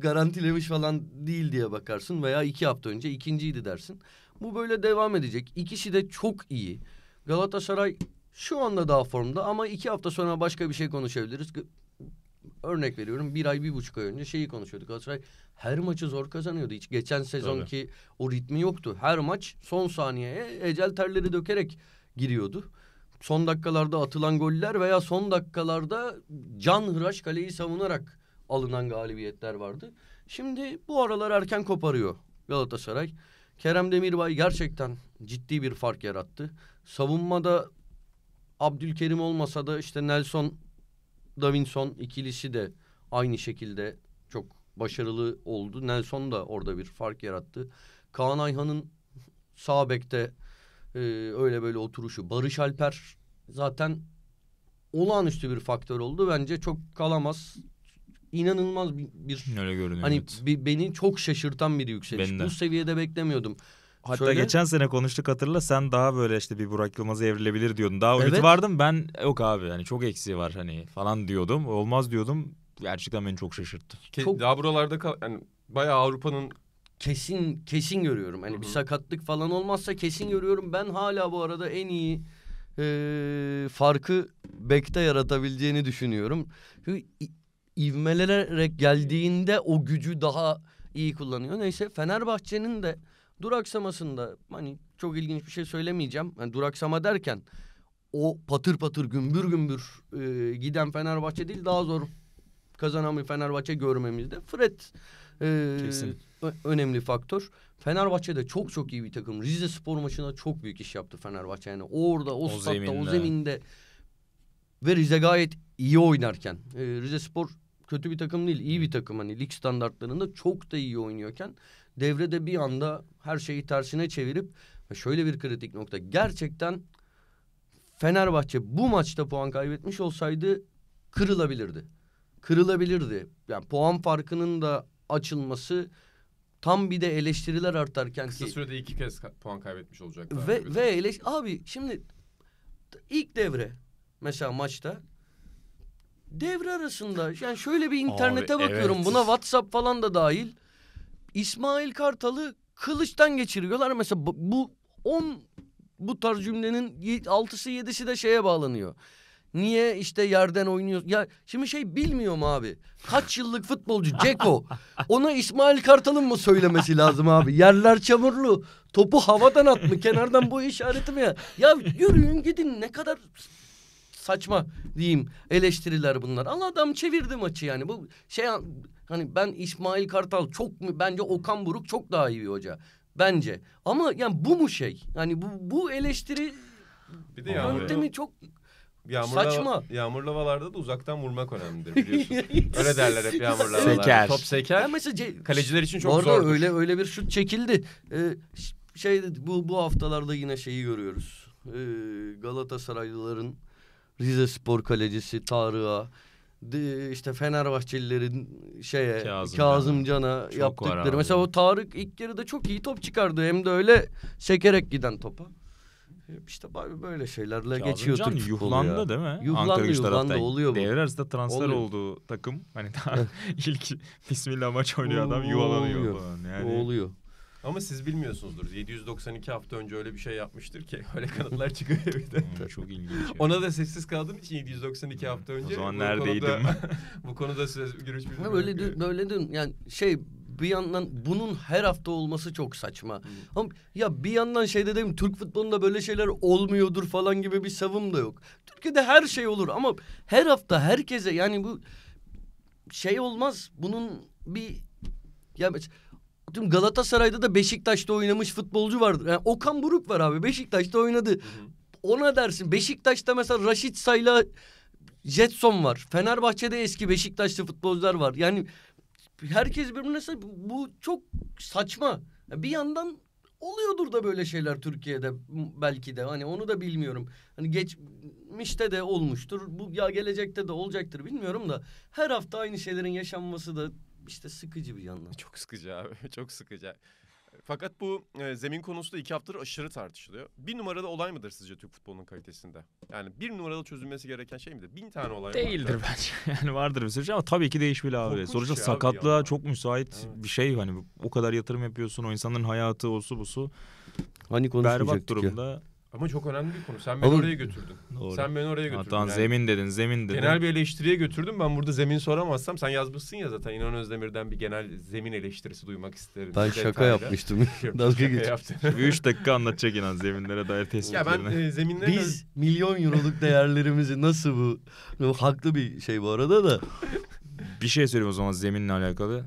garantilemiş falan değil diye bakarsın veya iki hafta önce ikinciydi dersin. Bu böyle devam edecek. İkisi de çok iyi. Galatasaray şu anda daha formda ama iki hafta sonra başka bir şey konuşabiliriz. Örnek veriyorum bir ay bir buçuk ay önce şeyi konuşuyorduk. Galatasaray her maçı zor kazanıyordu. Hiç geçen sezonki Tabii. o ritmi yoktu. Her maç son saniyeye ecel terleri dökerek giriyordu son dakikalarda atılan goller veya son dakikalarda can hıraş kaleyi savunarak alınan galibiyetler vardı. Şimdi bu aralar erken koparıyor Galatasaray. Kerem Demirbay gerçekten ciddi bir fark yarattı. Savunmada Abdülkerim olmasa da işte Nelson Davinson ikilisi de aynı şekilde çok başarılı oldu. Nelson da orada bir fark yarattı. Kaan Ayhan'ın sağ bekte e, öyle böyle oturuşu. Barış Alper zaten olağanüstü bir faktör oldu. Bence çok kalamaz inanılmaz bir, öyle görünüyor. Hani evet. bir, beni çok şaşırtan bir yükseliş. Bu seviyede beklemiyordum. Hatta Şöyle... geçen sene konuştuk hatırla sen daha böyle işte bir Burak Yılmaz'a evrilebilir diyordun. Daha ümit evet. vardım ben yok abi hani çok eksiği var hani falan diyordum. Olmaz diyordum. Gerçekten beni çok şaşırttı. Ke- çok... Daha buralarda kal- yani bayağı Avrupa'nın kesin kesin görüyorum. Hani Hı-hı. bir sakatlık falan olmazsa kesin görüyorum. Ben hala bu arada en iyi e, farkı bekte yaratabileceğini düşünüyorum. Çünkü ivmelenerek geldiğinde o gücü daha iyi kullanıyor. Neyse Fenerbahçe'nin de duraksamasında hani çok ilginç bir şey söylemeyeceğim. Yani duraksama derken o patır patır gümbür gümbür e, giden Fenerbahçe değil daha zor kazanan bir Fenerbahçe görmemizde. Fred e, Kesin. önemli faktör. Fenerbahçe de çok çok iyi bir takım. Rize Spor maçında çok büyük iş yaptı Fenerbahçe. Yani orada o, o statta zeminde. o zeminde ve Rize gayet iyi oynarken. E, Rize Spor kötü bir takım değil iyi bir takım hani lig standartlarında çok da iyi oynuyorken devrede bir anda her şeyi tersine çevirip şöyle bir kritik nokta gerçekten Fenerbahçe bu maçta puan kaybetmiş olsaydı kırılabilirdi. Kırılabilirdi. Yani puan farkının da açılması tam bir de eleştiriler artarken kısa ki, sürede iki kez ka puan kaybetmiş olacaklar. Ve ve eleş abi şimdi ilk devre mesela maçta devre arasında yani şöyle bir internete Abi, bakıyorum evet. buna WhatsApp falan da dahil. İsmail Kartal'ı kılıçtan geçiriyorlar. Mesela bu 10 bu tarz cümlenin 6'sı 7'si de şeye bağlanıyor. Niye işte yerden oynuyor? Ya şimdi şey bilmiyorum abi. Kaç yıllık futbolcu Ceko. (laughs) Ona İsmail Kartal'ın mı söylemesi lazım abi? Yerler çamurlu. Topu havadan at mı? Kenardan bu işareti mi ya? Ya yürüyün gidin ne kadar saçma diyeyim eleştiriler bunlar. Ama adam çevirdi maçı yani. Bu şey hani ben İsmail Kartal çok mu bence Okan Buruk çok daha iyi bir hoca. Bence. Ama yani bu mu şey? Yani bu, bu eleştiri bir de yöntemi çok Yağmurlu, Saçma. Yağmurlu havalarda da uzaktan vurmak önemlidir biliyorsun. (laughs) öyle derler hep yağmurlu havalarda. Seker. Top seker. Yani mesela ce- Kaleciler için çok zor. Orada öyle öyle bir şut çekildi. Ee, şey bu bu haftalarda yine şeyi görüyoruz. Ee, Galatasaraylıların Rize Spor kalecisi Tarık'a işte Fenerbahçelilerin şeye Kazım, Can'a yani. yaptıkları. Mesela o Tarık ilk yarıda çok iyi top çıkardı. Hem de öyle sekerek giden topa. İşte böyle şeylerle Kazımcan geçiyor Türk yuhlandı ya. değil mi? Yuhlandı Ankara yuhlandı oluyor bu. Devre arasında transfer oluyor. olduğu takım hani daha (laughs) ilk Bismillah maç oynuyor adam yuvalanıyor falan. Yani. O oluyor. Ama siz bilmiyorsunuzdur. 792 hafta önce öyle bir şey yapmıştır ki. (laughs) Öyle kanıtlar çıkıyor bir de. Hmm, çok ilginç. Ona da sessiz kaldığım için 792 hmm. hafta önce. O zaman bu neredeydim? Konuda, (laughs) (laughs) bu konuda söz bir Böyle dün, böyle dün yani şey bir yandan bunun her hafta olması çok saçma. Hmm. Ama ya bir yandan şey dedim Türk futbolunda böyle şeyler olmuyordur falan gibi bir savım da yok. Türkiye'de her şey olur ama her hafta herkese yani bu şey olmaz. Bunun bir ya Tüm Galatasaray'da da Beşiktaş'ta oynamış futbolcu vardır. Yani Okan Buruk var abi. Beşiktaş'ta oynadı. Ona dersin. Beşiktaş'ta mesela Raşit Say'la Jetson var. Fenerbahçe'de eski Beşiktaşlı futbolcular var. Yani herkes birbirine bu çok saçma. Bir yandan oluyordur da böyle şeyler Türkiye'de belki de hani onu da bilmiyorum. Hani geçmişte de olmuştur. Bu ya gelecekte de olacaktır bilmiyorum da her hafta aynı şeylerin yaşanması da işte sıkıcı bir yandan. Çok sıkıcı abi. (laughs) Çok sıkıcı. Fakat bu e, zemin konusu da iki haftadır aşırı tartışılıyor. Bir numaralı olay mıdır sizce Türk futbolunun kalitesinde? Yani bir numaralı çözülmesi gereken şey midir? Bin tane olay Değildir vardır. bence. (laughs) Yani vardır bir şey ama tabii ki değişmeli abi. Korkunç Sonuçta şey sakatlığa abi çok müsait evet. bir şey. Hani o kadar yatırım yapıyorsun. O insanların hayatı osu busu. Hani konuşmayacaktık Berbat durumda. Ya. Ama çok önemli bir konu. Sen beni Olur. oraya götürdün. Doğru. Sen beni oraya götürdün. Hatta yani. zemin dedin, zemin dedin. Genel bir eleştiriye götürdüm. Ben burada zemin soramazsam sen yazmışsın ya zaten İnan Özdemir'den bir genel zemin eleştirisi duymak isterim. Ben Detayla. (laughs) şaka yapmıştım. Dalga geçtim. 3 (laughs) dakika anlatacak inan zeminlere dair tespitlerini. Ya ben e, zeminlere... Biz milyon euroluk değerlerimizi nasıl bu... bu haklı bir şey bu arada da. bir şey söyleyeyim o zaman zeminle alakalı.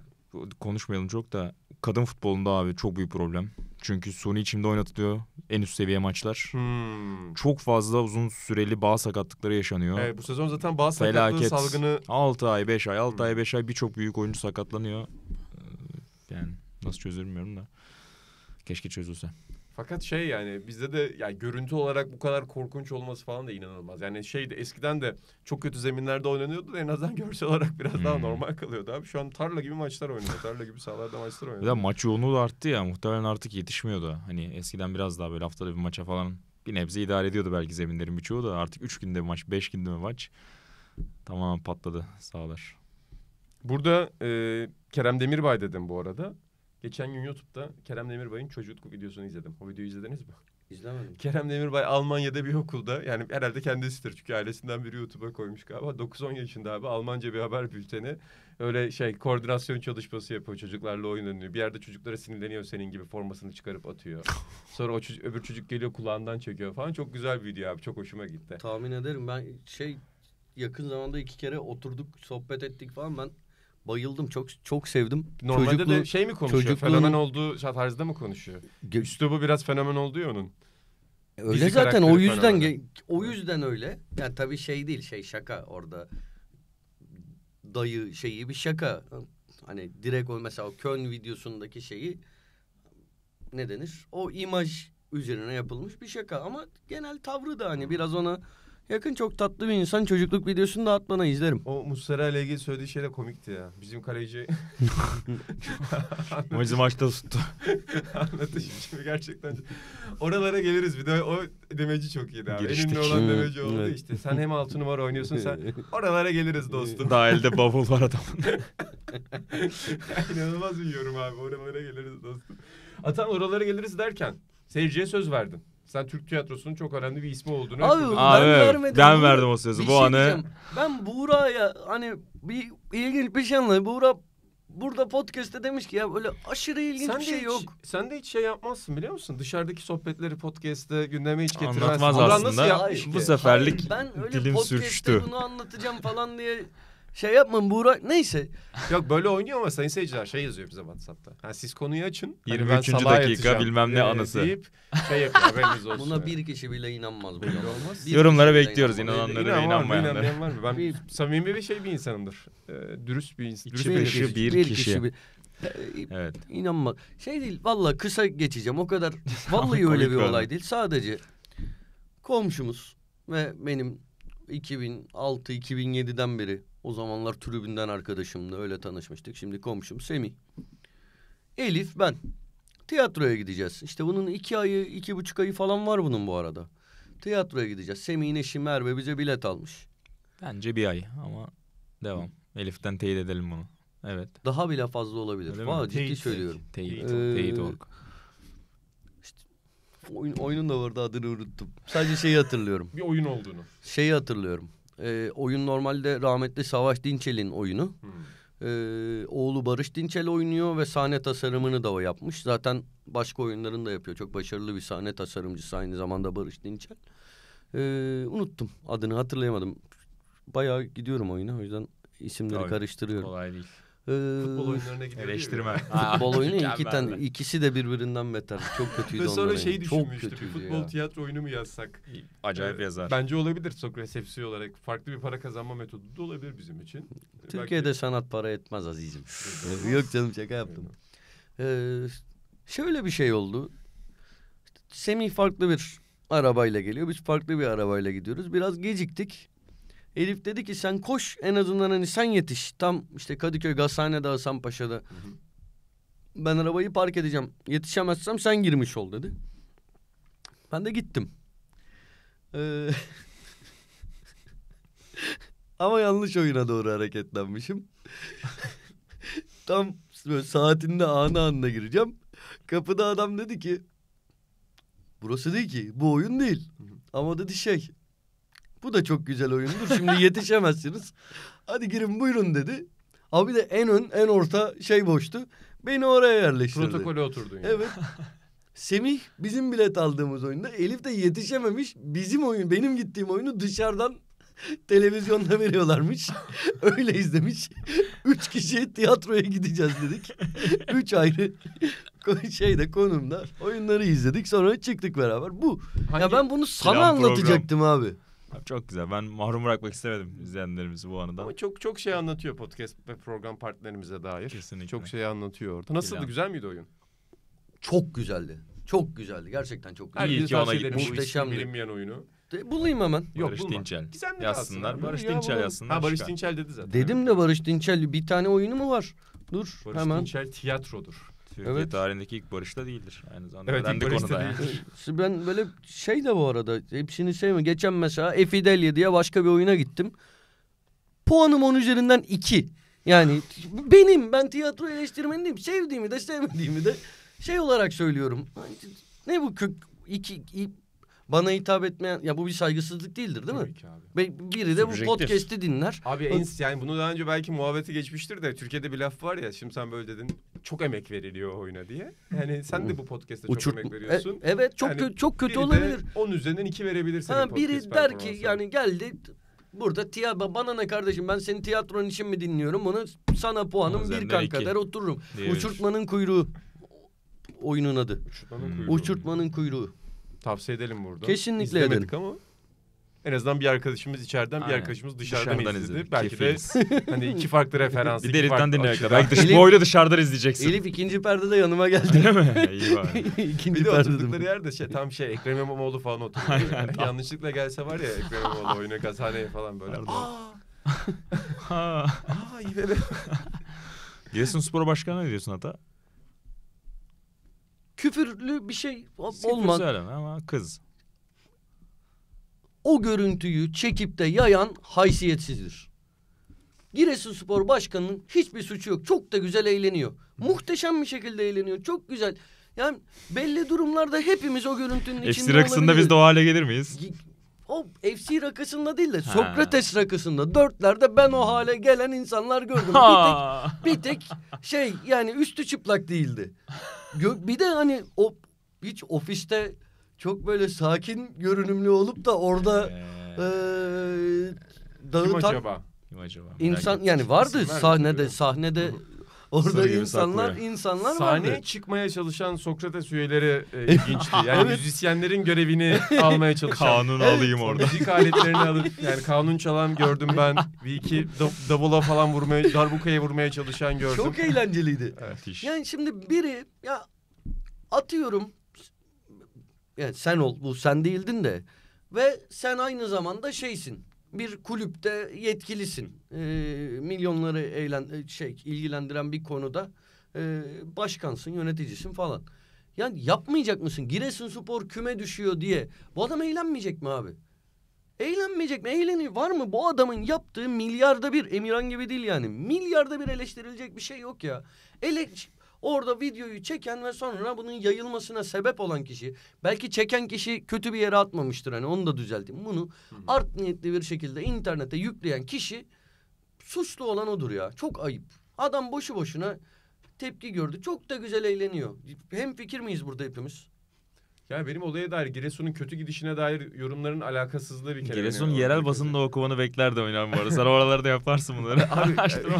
Konuşmayalım çok da. Kadın futbolunda abi çok büyük problem. Çünkü suni içimde oynatılıyor en üst seviye maçlar. Hmm. Çok fazla uzun süreli bağ sakatlıkları yaşanıyor. Evet, bu sezon zaten bağ sakatlığı Felaket. salgını... 6 ay 5 ay 6 hmm. ay 5 ay birçok büyük oyuncu sakatlanıyor. Ee, yani nasıl çözülmüyorum da. Keşke çözülse. Fakat şey yani bizde de yani görüntü olarak bu kadar korkunç olması falan da inanılmaz. Yani şey de eskiden de çok kötü zeminlerde oynanıyordu da en azından (laughs) görsel olarak biraz hmm. daha normal kalıyordu abi. Şu an tarla gibi maçlar oynuyor. tarla gibi sahalarda maçlar oynuyor. Bir maç yoğunluğu da arttı ya. Muhtemelen artık yetişmiyordu. Hani eskiden biraz daha böyle haftada bir maça falan bir nebze idare ediyordu belki zeminlerin birçoğu da. Artık üç günde bir maç, beş günde bir maç. Tamamen patladı sahalar. Burada e, Kerem Demirbay dedim bu arada. Geçen gün YouTube'da Kerem Demirbay'ın çocukluk videosunu izledim. O videoyu izlediniz mi? İzlemedim. Kerem Demirbay Almanya'da bir okulda yani herhalde kendisidir çünkü ailesinden biri YouTube'a koymuş galiba. 9-10 yaşında abi Almanca bir haber bülteni. Öyle şey koordinasyon çalışması yapıyor çocuklarla oyun oynuyor. Bir yerde çocuklara sinirleniyor senin gibi formasını çıkarıp atıyor. (laughs) Sonra o çocuk, öbür çocuk geliyor kulağından çekiyor falan. Çok güzel bir video abi çok hoşuma gitti. Tahmin ederim ben şey yakın zamanda iki kere oturduk sohbet ettik falan ben Bayıldım çok çok sevdim. Normalde Çocuklu, de şey mi konuşuyor? Çocukluğunu... Fenomen olduğu tarzda mı konuşuyor? Ge... Üslubu biraz fenomen oldu ya onun. Öyle Dizi zaten o yüzden fenomen. o yüzden öyle. Yani tabii şey değil şey şaka orada. Dayı şeyi bir şaka. Hani direkt o mesela o Kön videosundaki şeyi ne denir? O imaj üzerine yapılmış bir şaka ama genel tavrı da hani biraz ona Yakın çok tatlı bir insan. Çocukluk videosunu da at bana izlerim. O Muslera ile ilgili söylediği şey de komikti ya. Bizim kaleci... (laughs) Maçı maçta tuttu. Anlatışım gerçekten. Oralara geliriz bir de o demeci çok iyiydi abi. Giriştik. Elinde olan hmm, demeci oldu evet. işte. Sen hem altı numara oynuyorsun sen. (laughs) Oralara geliriz dostum. Daha elde bavul var adamın. (laughs) İnanılmaz bir yorum abi. Oralara geliriz dostum. Atan oralara geliriz derken seyirciye söz verdin. Sen Türk tiyatrosunun çok önemli bir ismi olduğunu. Abi ben Aa, vermedim. Ben verdim o sözü. bu şey anı. Ben Buğra'ya hani bir ilginç bir şey anladım. Buğra burada podcast'te demiş ki ya böyle aşırı ilginç sen bir şey hiç, yok. Sen de hiç şey yapmazsın biliyor musun? Dışarıdaki sohbetleri podcast'te gündeme hiç getirmezsin. Anlatmaz Buran aslında. Nasıl yapmış ki? Bu seferlik Hayır, ben öyle dilim sürçtü. bunu anlatacağım falan diye şey yapmam Burak neyse. Yok böyle oynuyor ama sayın seyirciler şey yazıyor bize WhatsApp'ta. Ha, siz konuyu açın. Hani 23. ben dakika yatacağım, bilmem ne e, anısı. Deyip şey yapıyor olsun. Buna bir kişi bile inanmaz. Belli olmaz. Yorumlara bekliyoruz inanmaz. inananları ve inanmayanları. var mı? Ben bir, samimi bir şey bir insanımdır. Ee, dürüst bir insan. Dürüst bir kişi, bir kişi. (laughs) bile- Evet. İnanma. Şey değil valla kısa geçeceğim o kadar. (laughs) Vallahi öyle bir olay değil. Sadece komşumuz ve benim 2006-2007'den beri o zamanlar tribünden arkadaşımla öyle tanışmıştık. Şimdi komşum Semih. Elif ben. Tiyatroya gideceğiz. İşte bunun iki ayı, iki buçuk ayı falan var bunun bu arada. Tiyatroya gideceğiz. Semih'in eşi Merve bize bilet almış. Bence bir ay ama devam. Elif'ten teyit edelim bunu. Evet. Daha bile fazla olabilir. Öyle Vallahi mi? ciddi teyit, söylüyorum. Teyit, ee, teyit org. oyun, oyunun da vardı adını unuttum. Sadece şeyi hatırlıyorum. bir oyun olduğunu. Şeyi hatırlıyorum. E, oyun normalde rahmetli Savaş Dinçel'in oyunu. Hmm. Ee, oğlu Barış Dinçel oynuyor ve sahne tasarımını da o yapmış. Zaten başka oyunlarını da yapıyor. Çok başarılı bir sahne tasarımcısı aynı zamanda Barış Dinçel. Ee, unuttum adını hatırlayamadım. Bayağı gidiyorum oyuna o yüzden isimleri Tabii, karıştırıyorum. Kolay değil. Ee, futbol oyunlarına gidiyor Eleştirme. (laughs) Futbol oyunu iki tane, ikisi de birbirinden beter. Çok kötüydü Ve (laughs) sonra şey düşünmüştüm. futbol ya. tiyatro oyunu mu yazsak? Acayip ee, yazar. Bence olabilir Sokrates hepsi olarak. Farklı bir para kazanma metodu da olabilir bizim için. Türkiye'de Belki... sanat para etmez azizim. Yok canım şaka yaptım. Ee, şöyle bir şey oldu. Semih farklı bir arabayla geliyor. Biz farklı bir arabayla gidiyoruz. Biraz geciktik. Elif dedi ki sen koş en azından hani sen yetiş. Tam işte Kadıköy Gazhane'de Hasan Paşa'da. Ben arabayı park edeceğim. Yetişemezsem sen girmiş ol dedi. Ben de gittim. Ee... (laughs) Ama yanlış oyuna doğru hareketlenmişim. (laughs) Tam böyle saatinde anı anına gireceğim. Kapıda adam dedi ki... Burası değil ki, bu oyun değil. Ama dedi şey, bu da çok güzel oyundur. Şimdi yetişemezsiniz. (laughs) Hadi girin buyurun dedi. Abi de en ön en orta şey boştu. Beni oraya yerleştirdi. Protokole oturdun yani. Evet. (laughs) Semih bizim bilet aldığımız oyunda. Elif de yetişememiş. Bizim oyun benim gittiğim oyunu dışarıdan (laughs) televizyonda veriyorlarmış. Öyle izlemiş. Üç kişi tiyatroya gideceğiz dedik. Üç ayrı şeyde konumda oyunları izledik. Sonra çıktık beraber. Bu. Hangi? Ya ben bunu sana anlatacaktım program. abi. Abi çok güzel. Ben mahrum bırakmak istemedim izleyenlerimizi bu anıdan. Ama çok çok şey anlatıyor podcast ve program partnerimize dair. Kesinlikle. Çok şey anlatıyor orada. Nasıldı? Plan. Güzel miydi oyun? Çok güzeldi. Çok güzeldi. Gerçekten çok güzeldi. İyi ki ona gitmiş. Muhteşemdi. Bilinmeyen oyunu. De, bulayım hemen. Yok, Barış bulma. Dinçel. Gizemli yazsınlar. Barış ya, Dinçel yazsınlar. Ha Barış çıkar. Dinçel dedi zaten. Dedim de Barış Dinçel bir tane oyunu mu var? Dur Barış hemen. Barış Dinçel tiyatrodur. Türkiye evet. tarihindeki ilk barışta değildir aynı zamanda. Evet, ben ilk de barışta Yani. (laughs) ben böyle şey de bu arada hepsini şey Geçen mesela Efidelya diye başka bir oyuna gittim. Puanım onun üzerinden iki. Yani benim ben tiyatro eleştirmeni değilim. Sevdiğimi de sevmediğimi de şey olarak söylüyorum. Ne bu kök iki, iki bana hitap etmeyen ya bu bir saygısızlık değildir değil Tabii mi? Ki abi. biri de bu podcast'i dinler. Abi en, yani bunu daha önce belki muhabbeti geçmiştir de Türkiye'de bir laf var ya şimdi sen böyle dedin çok emek veriliyor oyuna diye. Yani sen de bu podcast'ta çok Uçurt... emek e, veriyorsun. E, evet çok yani kö çok kötü olabilir. 10 üzerinden 2 verebilirsin. Ha, biri der ki yani geldi Burada tiyatro bana ne kardeşim ben senin tiyatron için mi dinliyorum onu sana puanım bir kanka iki. der otururum. Diğer Uçurtmanın kuyruğu oyunun adı. Uçurtmanın hmm. kuyruğu. Uçurtmanın kuyruğu. Tavsiye edelim burada. Kesinlikle İzlemedik edelim. ama en azından bir arkadaşımız içeriden Aynen. bir arkadaşımız dışarıdan, dışarıdan izledi. izledi. Belki de (laughs) hani iki farklı referans. bir de Elif'ten dinleyerek kadar. Belki dış, bu dışarıdan izleyeceksin. Elif ikinci perdede yanıma geldi. Değil mi? (laughs) İyi var. İkinci bir de oturdukları yerde şey, tam şey Ekrem İmamoğlu falan oturuyor. yani yanlışlıkla gelse var ya Ekrem İmamoğlu oyuna gazhaneye falan böyle. (laughs) Aa! Aa! Aa! Giresun Spor Başkanı ne diyorsun hatta? küfürlü bir şey olmaz. Küfür söyleme ama kız. O görüntüyü çekip de yayan haysiyetsizdir. Giresunspor Başkanı'nın hiçbir suçu yok. Çok da güzel eğleniyor. Muhteşem bir şekilde eğleniyor. Çok güzel. Yani belli durumlarda hepimiz o görüntünün içinde FC içinde rakısında biz de o hale gelir miyiz? O FC rakısında değil de ha. rakısında dörtlerde ben o hale gelen insanlar gördüm. (laughs) bir tek, bir tek şey yani üstü çıplak değildi bir de hani o hiç ofiste çok böyle sakin görünümlü olup da orada ee, dağı Kim acaba? Kim acaba? İnsan yani vardı İsim vermedi sahnede diyor. sahnede Orada insanlar saklıyor. insanlar Sahneye çıkmaya çalışan Sokrates üyeleri e, (laughs) ilginçti. Yani evet. müzisyenlerin görevini (laughs) almaya çalışan. kanun evet. alayım orada. Müzik aletlerini alıp yani kanun çalan gördüm (laughs) ben. Bir iki davula falan vurmaya, darbukaya vurmaya çalışan gördüm. Çok eğlenceliydi. Evet. Yani şimdi biri ya atıyorum yani sen ol bu sen değildin de ve sen aynı zamanda şeysin bir kulüpte yetkilisin. E, milyonları eğlen e, şey ilgilendiren bir konuda e, başkansın, yöneticisin falan. Yani yapmayacak mısın? Giresun Spor küme düşüyor diye. Bu adam eğlenmeyecek mi abi? Eğlenmeyecek mi? eğleniyor Var mı? Bu adamın yaptığı milyarda bir. Emirhan gibi değil yani. Milyarda bir eleştirilecek bir şey yok ya. Eleş... Orada videoyu çeken ve sonra bunun yayılmasına sebep olan kişi belki çeken kişi kötü bir yere atmamıştır hani onu da düzelteyim. Bunu Hı-hı. art niyetli bir şekilde internete yükleyen kişi suçlu olan odur ya. Çok ayıp. Adam boşu boşuna tepki gördü. Çok da güzel eğleniyor. Hem fikir miyiz burada hepimiz? Ya benim olaya dair Giresun'un kötü gidişine dair yorumların alakasızlığı bir kere. Giresun yani, yerel basında o okumanı beklerdim de bu arada. Sen (laughs) oralarda yaparsın bunları. abi, (laughs) e,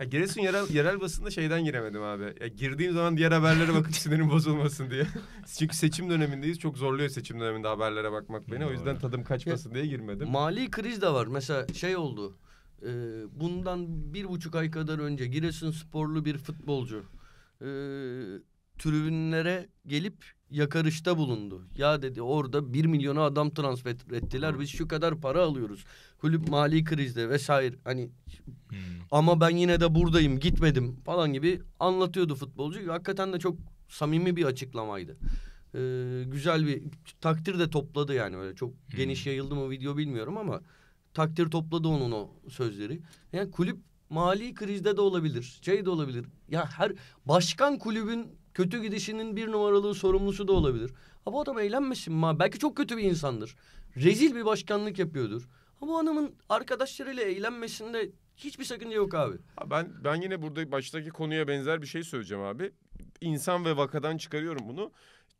ya, Giresun yerel, yerel basında şeyden giremedim abi. Ya, girdiğim zaman diğer haberlere bakıp sinirim bozulmasın diye. (laughs) Çünkü seçim dönemindeyiz. Çok zorluyor seçim döneminde haberlere bakmak beni. O yüzden tadım kaçmasın diye girmedim. Mali kriz de var. Mesela şey oldu. E, bundan bir buçuk ay kadar önce Giresun sporlu bir futbolcu. E, tribünlere gelip yakarışta bulundu. Ya dedi orada bir milyona adam transfer ettiler. Biz şu kadar para alıyoruz. Kulüp mali krizde vesaire. Hani hmm. ama ben yine de buradayım gitmedim falan gibi anlatıyordu futbolcu. Hakikaten de çok samimi bir açıklamaydı. Ee, güzel bir takdir de topladı yani öyle çok hmm. geniş yayıldı mı video bilmiyorum ama takdir topladı onun o sözleri. Yani kulüp mali krizde de olabilir, şey de olabilir. Ya her başkan kulübün kötü gidişinin bir numaralı sorumlusu da olabilir. Ama adam eğlenmesin mi? Belki çok kötü bir insandır. Rezil bir başkanlık yapıyordur. Ama adamın arkadaşlarıyla eğlenmesinde hiçbir sakınca yok abi. Ben ben yine burada baştaki konuya benzer bir şey söyleyeceğim abi. İnsan ve vakadan çıkarıyorum bunu.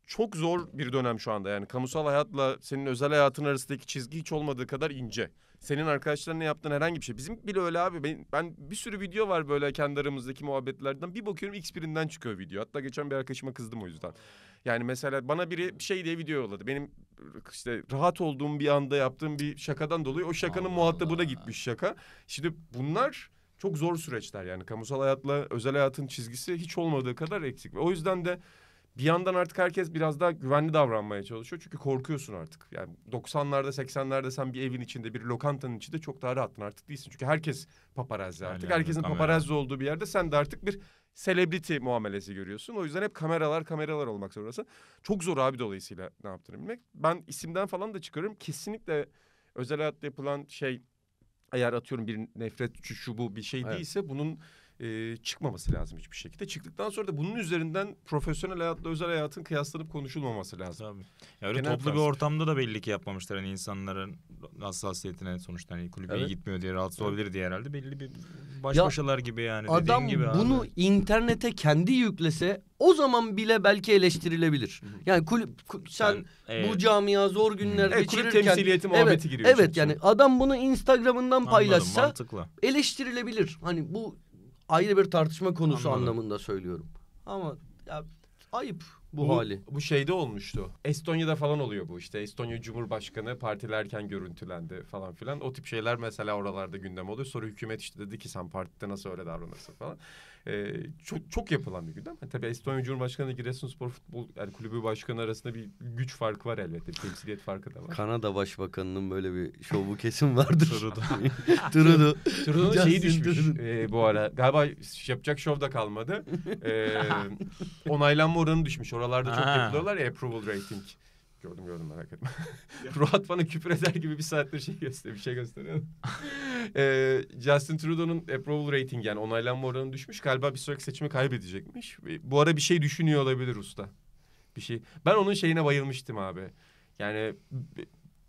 Çok zor bir dönem şu anda yani kamusal hayatla senin özel hayatın arasındaki çizgi hiç olmadığı kadar ince senin arkadaşlarına yaptığın herhangi bir şey. Bizim bile öyle abi. Ben, ben bir sürü video var böyle kendi aramızdaki muhabbetlerden. Bir bakıyorum X birinden çıkıyor video. Hatta geçen bir arkadaşıma kızdım o yüzden. Yani mesela bana biri şey diye video yolladı. Benim işte rahat olduğum bir anda yaptığım bir şakadan dolayı o şakanın Allah muhatabına gitmiş şaka. Şimdi bunlar çok zor süreçler yani kamusal hayatla özel hayatın çizgisi hiç olmadığı kadar eksik. Ve o yüzden de bir yandan artık herkes biraz daha güvenli davranmaya çalışıyor. Çünkü korkuyorsun artık. Yani 90'larda 80'lerde sen bir evin içinde bir lokantanın içinde çok daha rahattın artık değilsin. Çünkü herkes paparazzi artık. Yani, Herkesin kamera. paparazzi olduğu bir yerde sen de artık bir selebriti muamelesi görüyorsun. O yüzden hep kameralar kameralar olmak zorundasın. Çok zor abi dolayısıyla ne yaptığını bilmek. Ben isimden falan da çıkarım. Kesinlikle özel hayatta yapılan şey eğer atıyorum bir nefret şu, şu bu bir şey evet. değilse bunun e, çıkmaması lazım hiçbir şekilde. Çıktıktan sonra da bunun üzerinden profesyonel hayatla özel hayatın kıyaslanıp konuşulmaması lazım. Tabii. Ya öyle Genel toplu prensip. bir ortamda da belli ki yapmamışlar. Hani insanların hassasiyetine sonuçta hani kulübe evet. gitmiyor diye rahatsız evet. olabilir diye herhalde belli bir baş ya, başalar gibi yani. Adam gibi bunu abi. internete kendi yüklese o zaman bile belki eleştirilebilir. Yani kulüp kul, sen, sen evet. bu camia zor günler evet, geçirirken kulüp temsiliyeti muhabbeti evet, giriyor. Evet çünkü. yani adam bunu Instagram'ından paylaşsa Anladım, eleştirilebilir. Hani bu ayrı bir tartışma konusu Anladım. anlamında söylüyorum. Ama ya, ayıp bu, bu hali. Bu şeyde olmuştu. Estonya'da falan oluyor bu işte. Estonya Cumhurbaşkanı partilerken görüntülendi falan filan. O tip şeyler mesela oralarda gündem oluyor. Sonra hükümet işte dedi ki sen partide nasıl öyle davranırsın falan. E, çok çok yapılan bir gündem. Yani tabii Estonya Cumhurbaşkanı ile Giresunspor Futbol yani Kulübü Başkanı arasında bir güç farkı var elbette. Bir temsiliyet farkı da var. Kanada Başbakanı'nın böyle bir şovu kesin vardır. (laughs) Trudeau. Trudeau. Trudeau'nun şeyi düşmüş e, bu ara. Galiba yapacak şov da kalmadı. (laughs) E, onaylanma oranı düşmüş. Oralarda çok yapılıyorlar ya approval rating. Gördüm gördüm merak etme. (laughs) Ruat bana küfür eder gibi bir saattir şey gösteriyor. Bir şey gösteriyor. (laughs) e, Justin Trudeau'nun approval rating yani onaylanma oranı düşmüş. Galiba bir sonraki seçimi kaybedecekmiş. Ee, bu ara bir şey düşünüyor olabilir usta. Bir şey. Ben onun şeyine bayılmıştım abi. Yani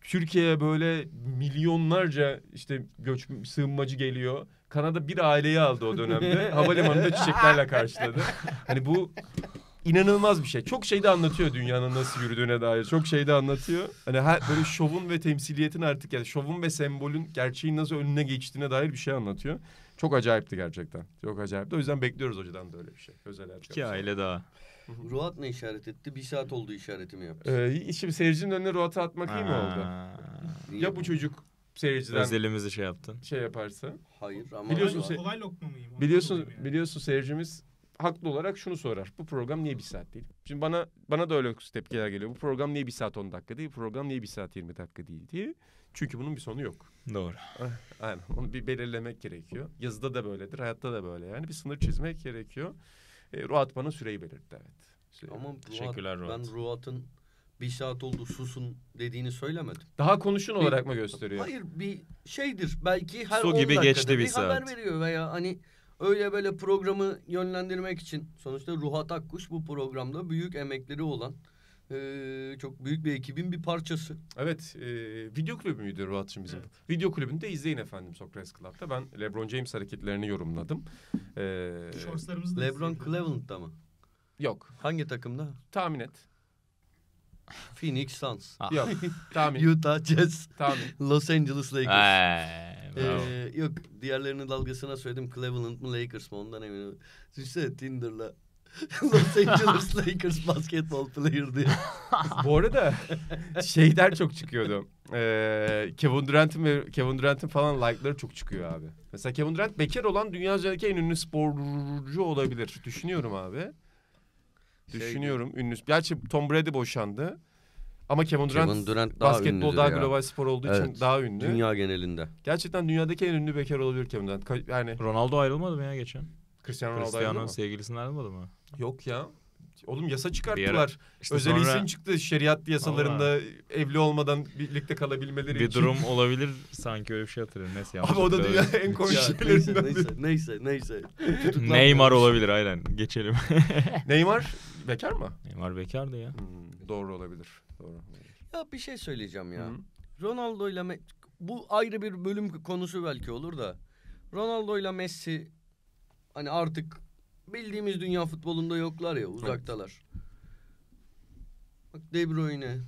Türkiye'ye böyle milyonlarca işte göç sığınmacı geliyor. Kanada bir aileyi aldı o dönemde. (laughs) Havalimanında çiçeklerle karşıladı. Hani bu inanılmaz bir şey. Çok şey de anlatıyor dünyanın nasıl yürüdüğüne dair. Çok şey de anlatıyor. Hani her böyle şovun ve temsiliyetin artık yani şovun ve sembolün gerçeğin nasıl önüne geçtiğine dair bir şey anlatıyor. Çok acayipti gerçekten. Çok acayipti. O yüzden bekliyoruz hocadan da öyle bir şey. Özel erkek. İki aile daha. Ruat ne işaret etti? Bir saat oldu işaretimi yaptı. Ee, şimdi seyircinin önüne Ruat'ı atmak iyi mi oldu? Ya bu çocuk seyirciden Özelimizi şey yaptın. şey yaparsa. Hayır ama... Biliyorsun, Biliyorsun, kolay lokma mıyım? biliyorsun, biliyorsun seyircimiz haklı olarak şunu sorar. Bu program niye bir saat değil? Şimdi bana bana da öyle tepkiler geliyor. Bu program niye bir saat on dakika değil? Bu program niye bir saat yirmi dakika değil diye. Çünkü bunun bir sonu yok. Doğru. Ah, aynen. Onu bir belirlemek gerekiyor. Yazıda da böyledir. Hayatta da böyle. Yani bir sınır çizmek gerekiyor. E, Ruat bana süreyi belirtti evet. Süreyi. Ama Teşekkürler Ruat. ben Ruat'ın bir saat oldu susun dediğini söylemedim. Daha konuşun bir, olarak mı gösteriyor? Hayır bir şeydir belki her Su gibi geçti bir, bir saat. haber veriyor veya hani Öyle böyle programı yönlendirmek için sonuçta Ruhat Akkuş bu programda büyük emekleri olan e, çok büyük bir ekibin bir parçası. Evet, e, video kulübü müydü Ruhat'cığım bizim? Evet. Video kulübünü de izleyin efendim Socrates Club'da. Ben LeBron James hareketlerini yorumladım. E, Shortslarımızı LeBron Cleveland'da mı? Yok. Hangi takımda? Tahmin et. Phoenix Suns. Yok. Tahmin. (laughs) Utah Jazz. Tahmin. Los Angeles ee, Lakers. Eee. Ee, yok diğerlerinin dalgasına söyledim. Cleveland mı Lakers mı ondan emin ol. İşte Tinder'la (laughs) Los Angeles (laughs) Lakers basketbol player diye. Bu arada şeyler çok çıkıyordu. Ee, Kevin Durant'in ve Kevin Durant'in falan like'ları çok çıkıyor abi. Mesela Kevin Durant bekar olan dünya üzerindeki en ünlü sporcu olabilir. Düşünüyorum abi. Şey Düşünüyorum gibi. ünlü. Gerçi Tom Brady boşandı. Ama Kevin Durant, Kevin Durant daha basketbol daha ya. global spor olduğu evet. için daha ünlü. Dünya genelinde. Gerçekten dünyadaki en ünlü bekar olabilir Kevin Durant. Yani Ronaldo ayrılmadı mı ya geçen? Cristiano Ronaldo Cristiano ayrılmadı mı? sevgilisinden ayrılmadı mı? Yok ya. Oğlum yasa çıkarttılar. İşte Özel sonra... izin çıktı şeriat yasalarında Allah. evli olmadan birlikte kalabilmeleri bir için. Bir durum (laughs) olabilir sanki öyle bir şey hatırlıyorum. Neyse Abi o da dünya en komik şeylerinden neyse, neyse neyse neyse. Neymar olabilir aynen geçelim. Neymar bekar mı? Neymar bekar da ya. Hmm, doğru olabilir. Doğru. Ya bir şey söyleyeceğim ya. Ronaldo ile bu ayrı bir bölüm konusu belki olur da. Ronaldo ile Messi hani artık bildiğimiz dünya futbolunda yoklar ya uzaktalar. Evet. Bak De Bruyne,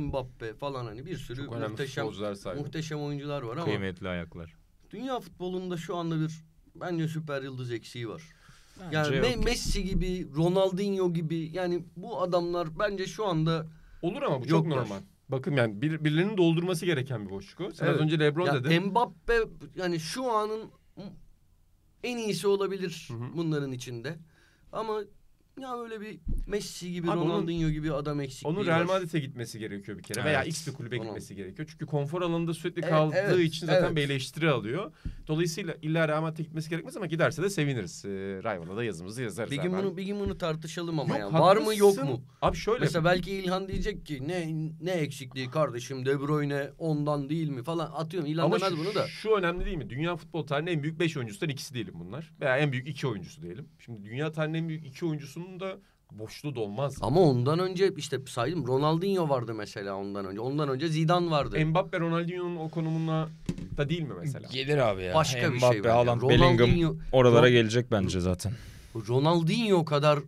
Mbappe falan hani bir sürü Çok muhteşem muhteşem oyuncular var ama kıymetli ayaklar. Dünya futbolunda şu anda bir bence süper yıldız eksiği var. Bence yani Me- Messi gibi, Ronaldinho gibi yani bu adamlar bence şu anda Olur ama bu çok Yoktur. normal. Bakın yani bir, birilerinin doldurması gereken bir boşluk o. Sen evet. az önce LeBron ya dedin. Mbappe yani şu anın en iyisi olabilir Hı-hı. bunların içinde. Ama ya böyle bir Messi gibi, Abi Ronaldinho onun, gibi adam eksik. Onun Real Madrid'e gitmesi gerekiyor bir kere evet. veya X bir kulübe Onu. gitmesi gerekiyor. Çünkü konfor alanında sürekli evet, kaldığı evet, için zaten evet. bir eleştiri alıyor. Dolayısıyla illa Real Madrid'e gitmesi gerekmez ama giderse de seviniriz. Ee, Rayvan'a da yazımızı yazarız. Bir gün bunu bir gün bunu tartışalım ama yok, yani. Var mı yok mu? Abi şöyle. Mesela belki İlhan diyecek ki ne ne eksikliği kardeşim De Bruyne ondan değil mi falan atıyorum. İlhan ama demez şu, bunu da. Şu önemli değil mi? Dünya futbol tarihinin en büyük beş oyuncusundan ikisi diyelim bunlar. Veya en büyük iki oyuncusu diyelim. Şimdi dünya tarihinin en büyük iki oyuncusunun konusunda boşlu dolmaz. Ama ondan önce işte saydım Ronaldinho vardı mesela ondan önce. Ondan önce Zidane vardı. Mbappe Ronaldinho'nun o konumuna da değil mi mesela? Gelir abi ya. Başka Mbappe, bir şey var. Mbappe, Haaland, Bellingham oralara Ron... gelecek bence zaten. Ronaldinho kadar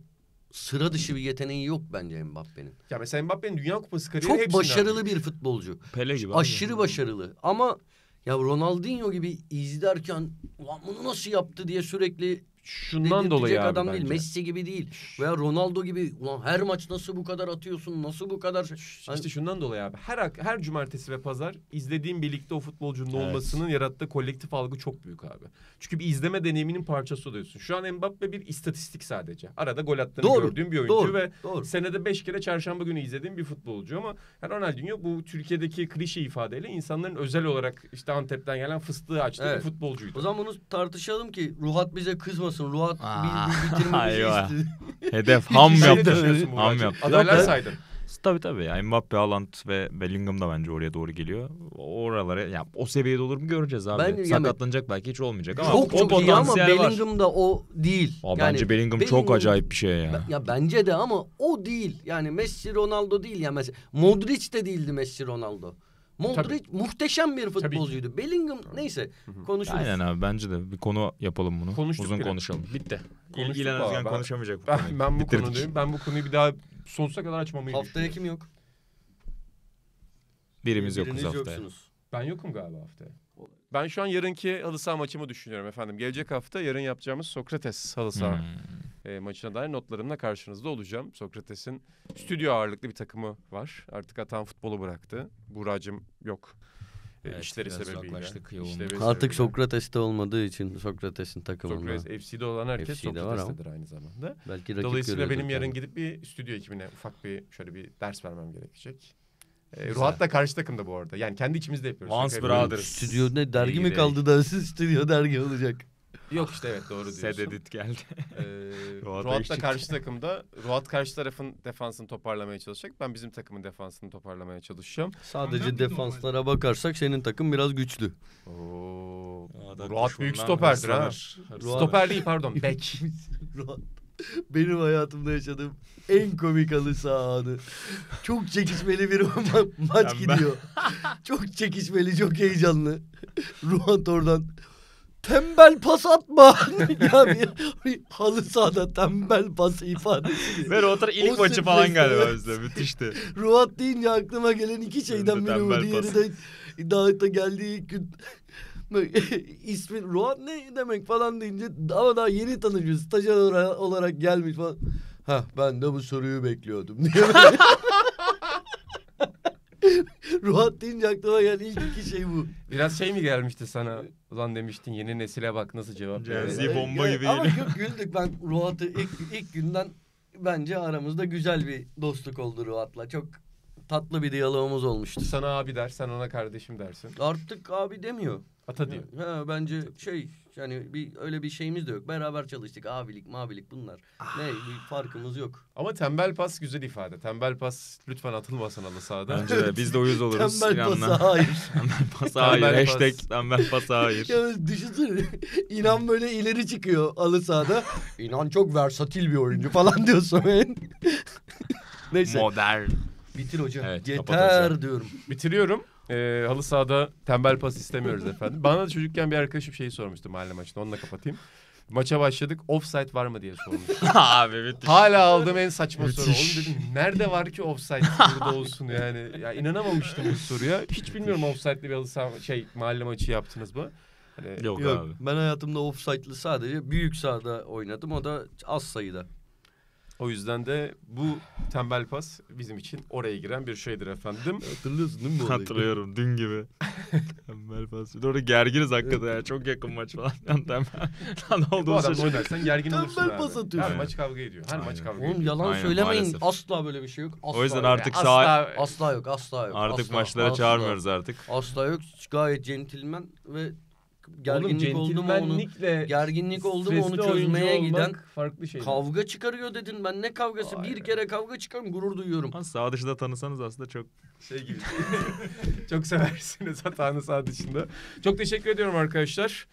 sıra dışı bir yeteneği yok bence Mbappe'nin. Ya mesela Mbappe'nin Dünya Kupası kariyeri Çok başarılı abi. bir futbolcu. Pele gibi. Aşırı başarılı ama ya Ronaldinho gibi izlerken ulan bunu nasıl yaptı diye sürekli şundan dolayı abi adam bence. değil. Messi gibi değil veya Ronaldo gibi ulan her maç nasıl bu kadar atıyorsun? Nasıl bu kadar? Hani... İşte şundan dolayı abi. Her her cumartesi ve pazar izlediğim birlikte o futbolcunun evet. olmasının yarattığı kolektif algı çok büyük abi. Çünkü bir izleme deneyiminin parçası oluyorsun. Şu an Mbappe bir istatistik sadece. Arada gol attığını doğru, gördüğüm bir oyuncu doğru, ve doğru. senede beş kere çarşamba günü izlediğim bir futbolcu ama yani Ronaldinho bu Türkiye'deki klişe ifadeyle insanların özel olarak işte Antep'ten gelen fıstığı açtığı evet. bir futbolcuydu. O zaman bunu tartışalım ki Ruhat bize kızmasın musun? Ruat Aa, bir, bir bitirme (laughs) istedi. Hedef ham şey yaptı. ham yaptı. Adaylar saydın. Tabii tabii. Yani Mbappe, Haaland ve Bellingham da bence oraya doğru geliyor. Oralara yani o seviyede olur mu göreceğiz abi. Ben, Sakatlanacak yani, belki hiç olmayacak ama çok, o çok iyi ama Bellingham da o değil. Aa, yani, bence Bellingham, Bellingham çok acayip bir şey ya. Ya bence de ama o değil. Yani Messi Ronaldo değil ya yani mesela. Modric de değildi Messi Ronaldo. Modric muhteşem bir futbolcuydu. Tabii. Bellingham neyse konuşuruz. Aynen abi bence de bir konu yapalım bunu. Konuştuk Uzun bile. konuşalım. Bitti. Konuştuk İlgilen Özgen konuşamayacak bu ben, konuyu. Ben bu konuyu Ben bu konuyu bir daha sonsuza kadar açmamayı Haftaya kim yok? Birimiz Biriniz yokuz haftaya. Yoksunuz. Ben yokum galiba haftaya. Ben şu an yarınki halı saha maçımı düşünüyorum efendim. Gelecek hafta yarın yapacağımız Sokrates halı saha. Hmm e, maçına dair notlarımla karşınızda olacağım. Sokrates'in stüdyo ağırlıklı bir takımı var. Artık atan futbolu bıraktı. Buracım yok. E, evet, işleri sebebiyle. İşleri Artık Sokrates'te olmadığı için Sokrates'in takımında. Sokrates FC'de olan herkes FC'de Sokrates'tedir aynı zamanda. Belki rakip Dolayısıyla benim yarın yani. gidip bir stüdyo ekibine ufak bir şöyle bir ders vermem gerekecek. E, Ruhat da karşı takımda bu arada. Yani kendi içimizde yapıyoruz. Once Brothers. Stüdyo ne dergi İyi mi kaldı da siz stüdyo dergi olacak. Yok işte evet doğru (laughs) diyorsun. Sededit geldi. Ee, (laughs) Ruat da karşı takımda. Ruat karşı tarafın defansını toparlamaya çalışacak. Ben bizim takımın defansını toparlamaya çalışacağım. Sadece Ondan defanslara bakarsak senin takım biraz güçlü. Oo. Adam Ruat büyük stoperdir ha. Stoper değil pardon. (laughs) Bek. Ruat benim hayatımda yaşadığım en komik alı sahanı. Çok çekişmeli bir ma- maç yani gidiyor. Ben... çok çekişmeli, çok heyecanlı. Ruhan oradan tembel pas atma. (laughs) ya bir halı sahada tembel pas ifadesi. Ben o ilk maçı falan geldi bizde müthişti. (laughs) Ruat deyince aklıma gelen iki şeyden biri bu. Diğeri de Dağıt'ta geldiği gün (laughs) ismi Ruat ne demek falan deyince ama daha yeni tanışıyor. Stajyer olarak gelmiş falan. Ha ben de bu soruyu bekliyordum diye. (laughs) Ruhat deyince aklıma gelen ilk iki şey bu. Biraz şey mi gelmişti sana? Ulan demiştin yeni nesile bak nasıl cevap Cevizi bomba gibi Ama çok güldük. Ben Ruhat'ı ilk, ilk günden bence aramızda güzel bir dostluk oldu Ruhat'la. Çok tatlı bir diyalogumuz olmuştu. Sana abi der, sen ona kardeşim dersin. Artık abi demiyor. Ata diyor. Ha, bence şey yani bir öyle bir şeyimiz de yok. Beraber çalıştık. Abilik, mabilik bunlar. Ah. Ne bir farkımız yok. Ama tembel pas güzel ifade. Tembel pas lütfen atılmasın alı sahada. Bence de biz de uyuz (laughs) oluruz. tembel (laughs) pas hayır. tembel pas hayır. Tembel Hashtag pas. tembel pasa hayır. (laughs) ya düşünsene inan böyle ileri çıkıyor alı sahada. İnan çok versatil bir oyuncu falan diyorsun. Neyse. Modern. Bitir hocam. Evet, Yeter hocam. diyorum. Bitiriyorum e, halı sahada tembel pas istemiyoruz efendim. Bana da çocukken bir arkadaşım şeyi sormuştu mahalle maçında. Onunla kapatayım. Maça başladık. Offside var mı diye sormuş. (laughs) Abi müthiş. Hala aldığım en saçma soru. Oğlum dedim nerede var ki offside burada olsun yani. Ya inanamamıştım bu soruya. Hiç bilmiyorum offside'li bir halı saha şey mahalle maçı yaptınız mı? Hani, Yok, Yok abi. Ben hayatımda offside'lı sadece büyük sahada oynadım. O da az sayıda. O yüzden de bu tembel pas bizim için oraya giren bir şeydir efendim. Hatırlıyorsun değil mi bu olayı? Hatırlıyorum dün gibi. (laughs) tembel pas. Doğru gerginiz hakikaten ya. Çok yakın maç falan. Yani (laughs) tembel. Lan ne oldu? E, bu adam adamla oynarsan gergin olursun Tembel pas atıyorsun. Her maç kavga ediyor. Her maç kavga Oğlum ediyor. yalan Aynen, söylemeyin. maalesef. Asla böyle bir şey yok. Asla O yüzden yok. artık sağa Asla yok, asla yok. artık asla, maçlara asla. çağırmıyoruz artık. Asla yok. Gayet centilmen ve gerginlik oldu mu onu gerginlik oldu mu onu çözmeye giden farklı şey. Kavga çıkarıyor dedin. Ben ne kavgası? Aynen. Bir kere kavga çıkarım gurur duyuyorum. Ama sağ dışında tanısanız aslında çok şey gibi. (laughs) (laughs) çok seversiniz hatanı sağ dışında. Çok teşekkür ediyorum arkadaşlar.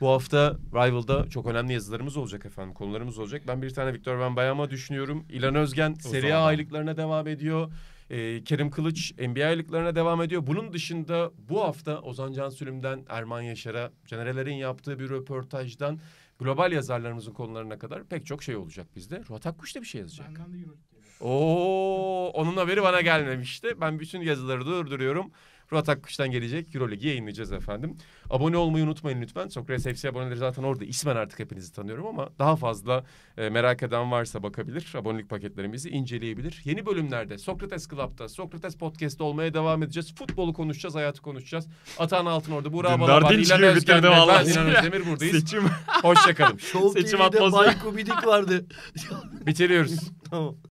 Bu hafta Rival'da çok önemli yazılarımız olacak efendim. Konularımız olacak. Ben bir tane Victor Van Bayama düşünüyorum. İlan Özgen Serie aylıklarına devam ediyor. E, Kerim Kılıç NBA NBA'lıklarına devam ediyor. Bunun dışında bu hafta Ozan Can Sülüm'den Erman Yaşar'a, Canerelerin yaptığı bir röportajdan global yazarlarımızın konularına kadar pek çok şey olacak bizde. Ruhat Akkuş da bir şey yazacak. Benden de Euroleague Oo, onun haberi bana gelmemişti. Ben bütün yazıları durduruyorum. Murat Akkuş'tan gelecek Euroligi yayınlayacağız efendim. Abone olmayı unutmayın lütfen. Sokrates FC aboneleri zaten orada. İsmen artık hepinizi tanıyorum ama daha fazla e, merak eden varsa bakabilir. Abonelik paketlerimizi inceleyebilir. Yeni bölümlerde Sokrates Club'da, Sokrates Podcast'ta olmaya devam edeceğiz. Futbolu konuşacağız, hayatı konuşacağız. Atan Altın orada, Burak Balaban, İlhan Özgen ve ben İlhan Özdemir buradayız. Seçim. Hoşçakalın. Show Seçim TV'de Bay Kubidik vardı. Bitiriyoruz. (laughs) tamam.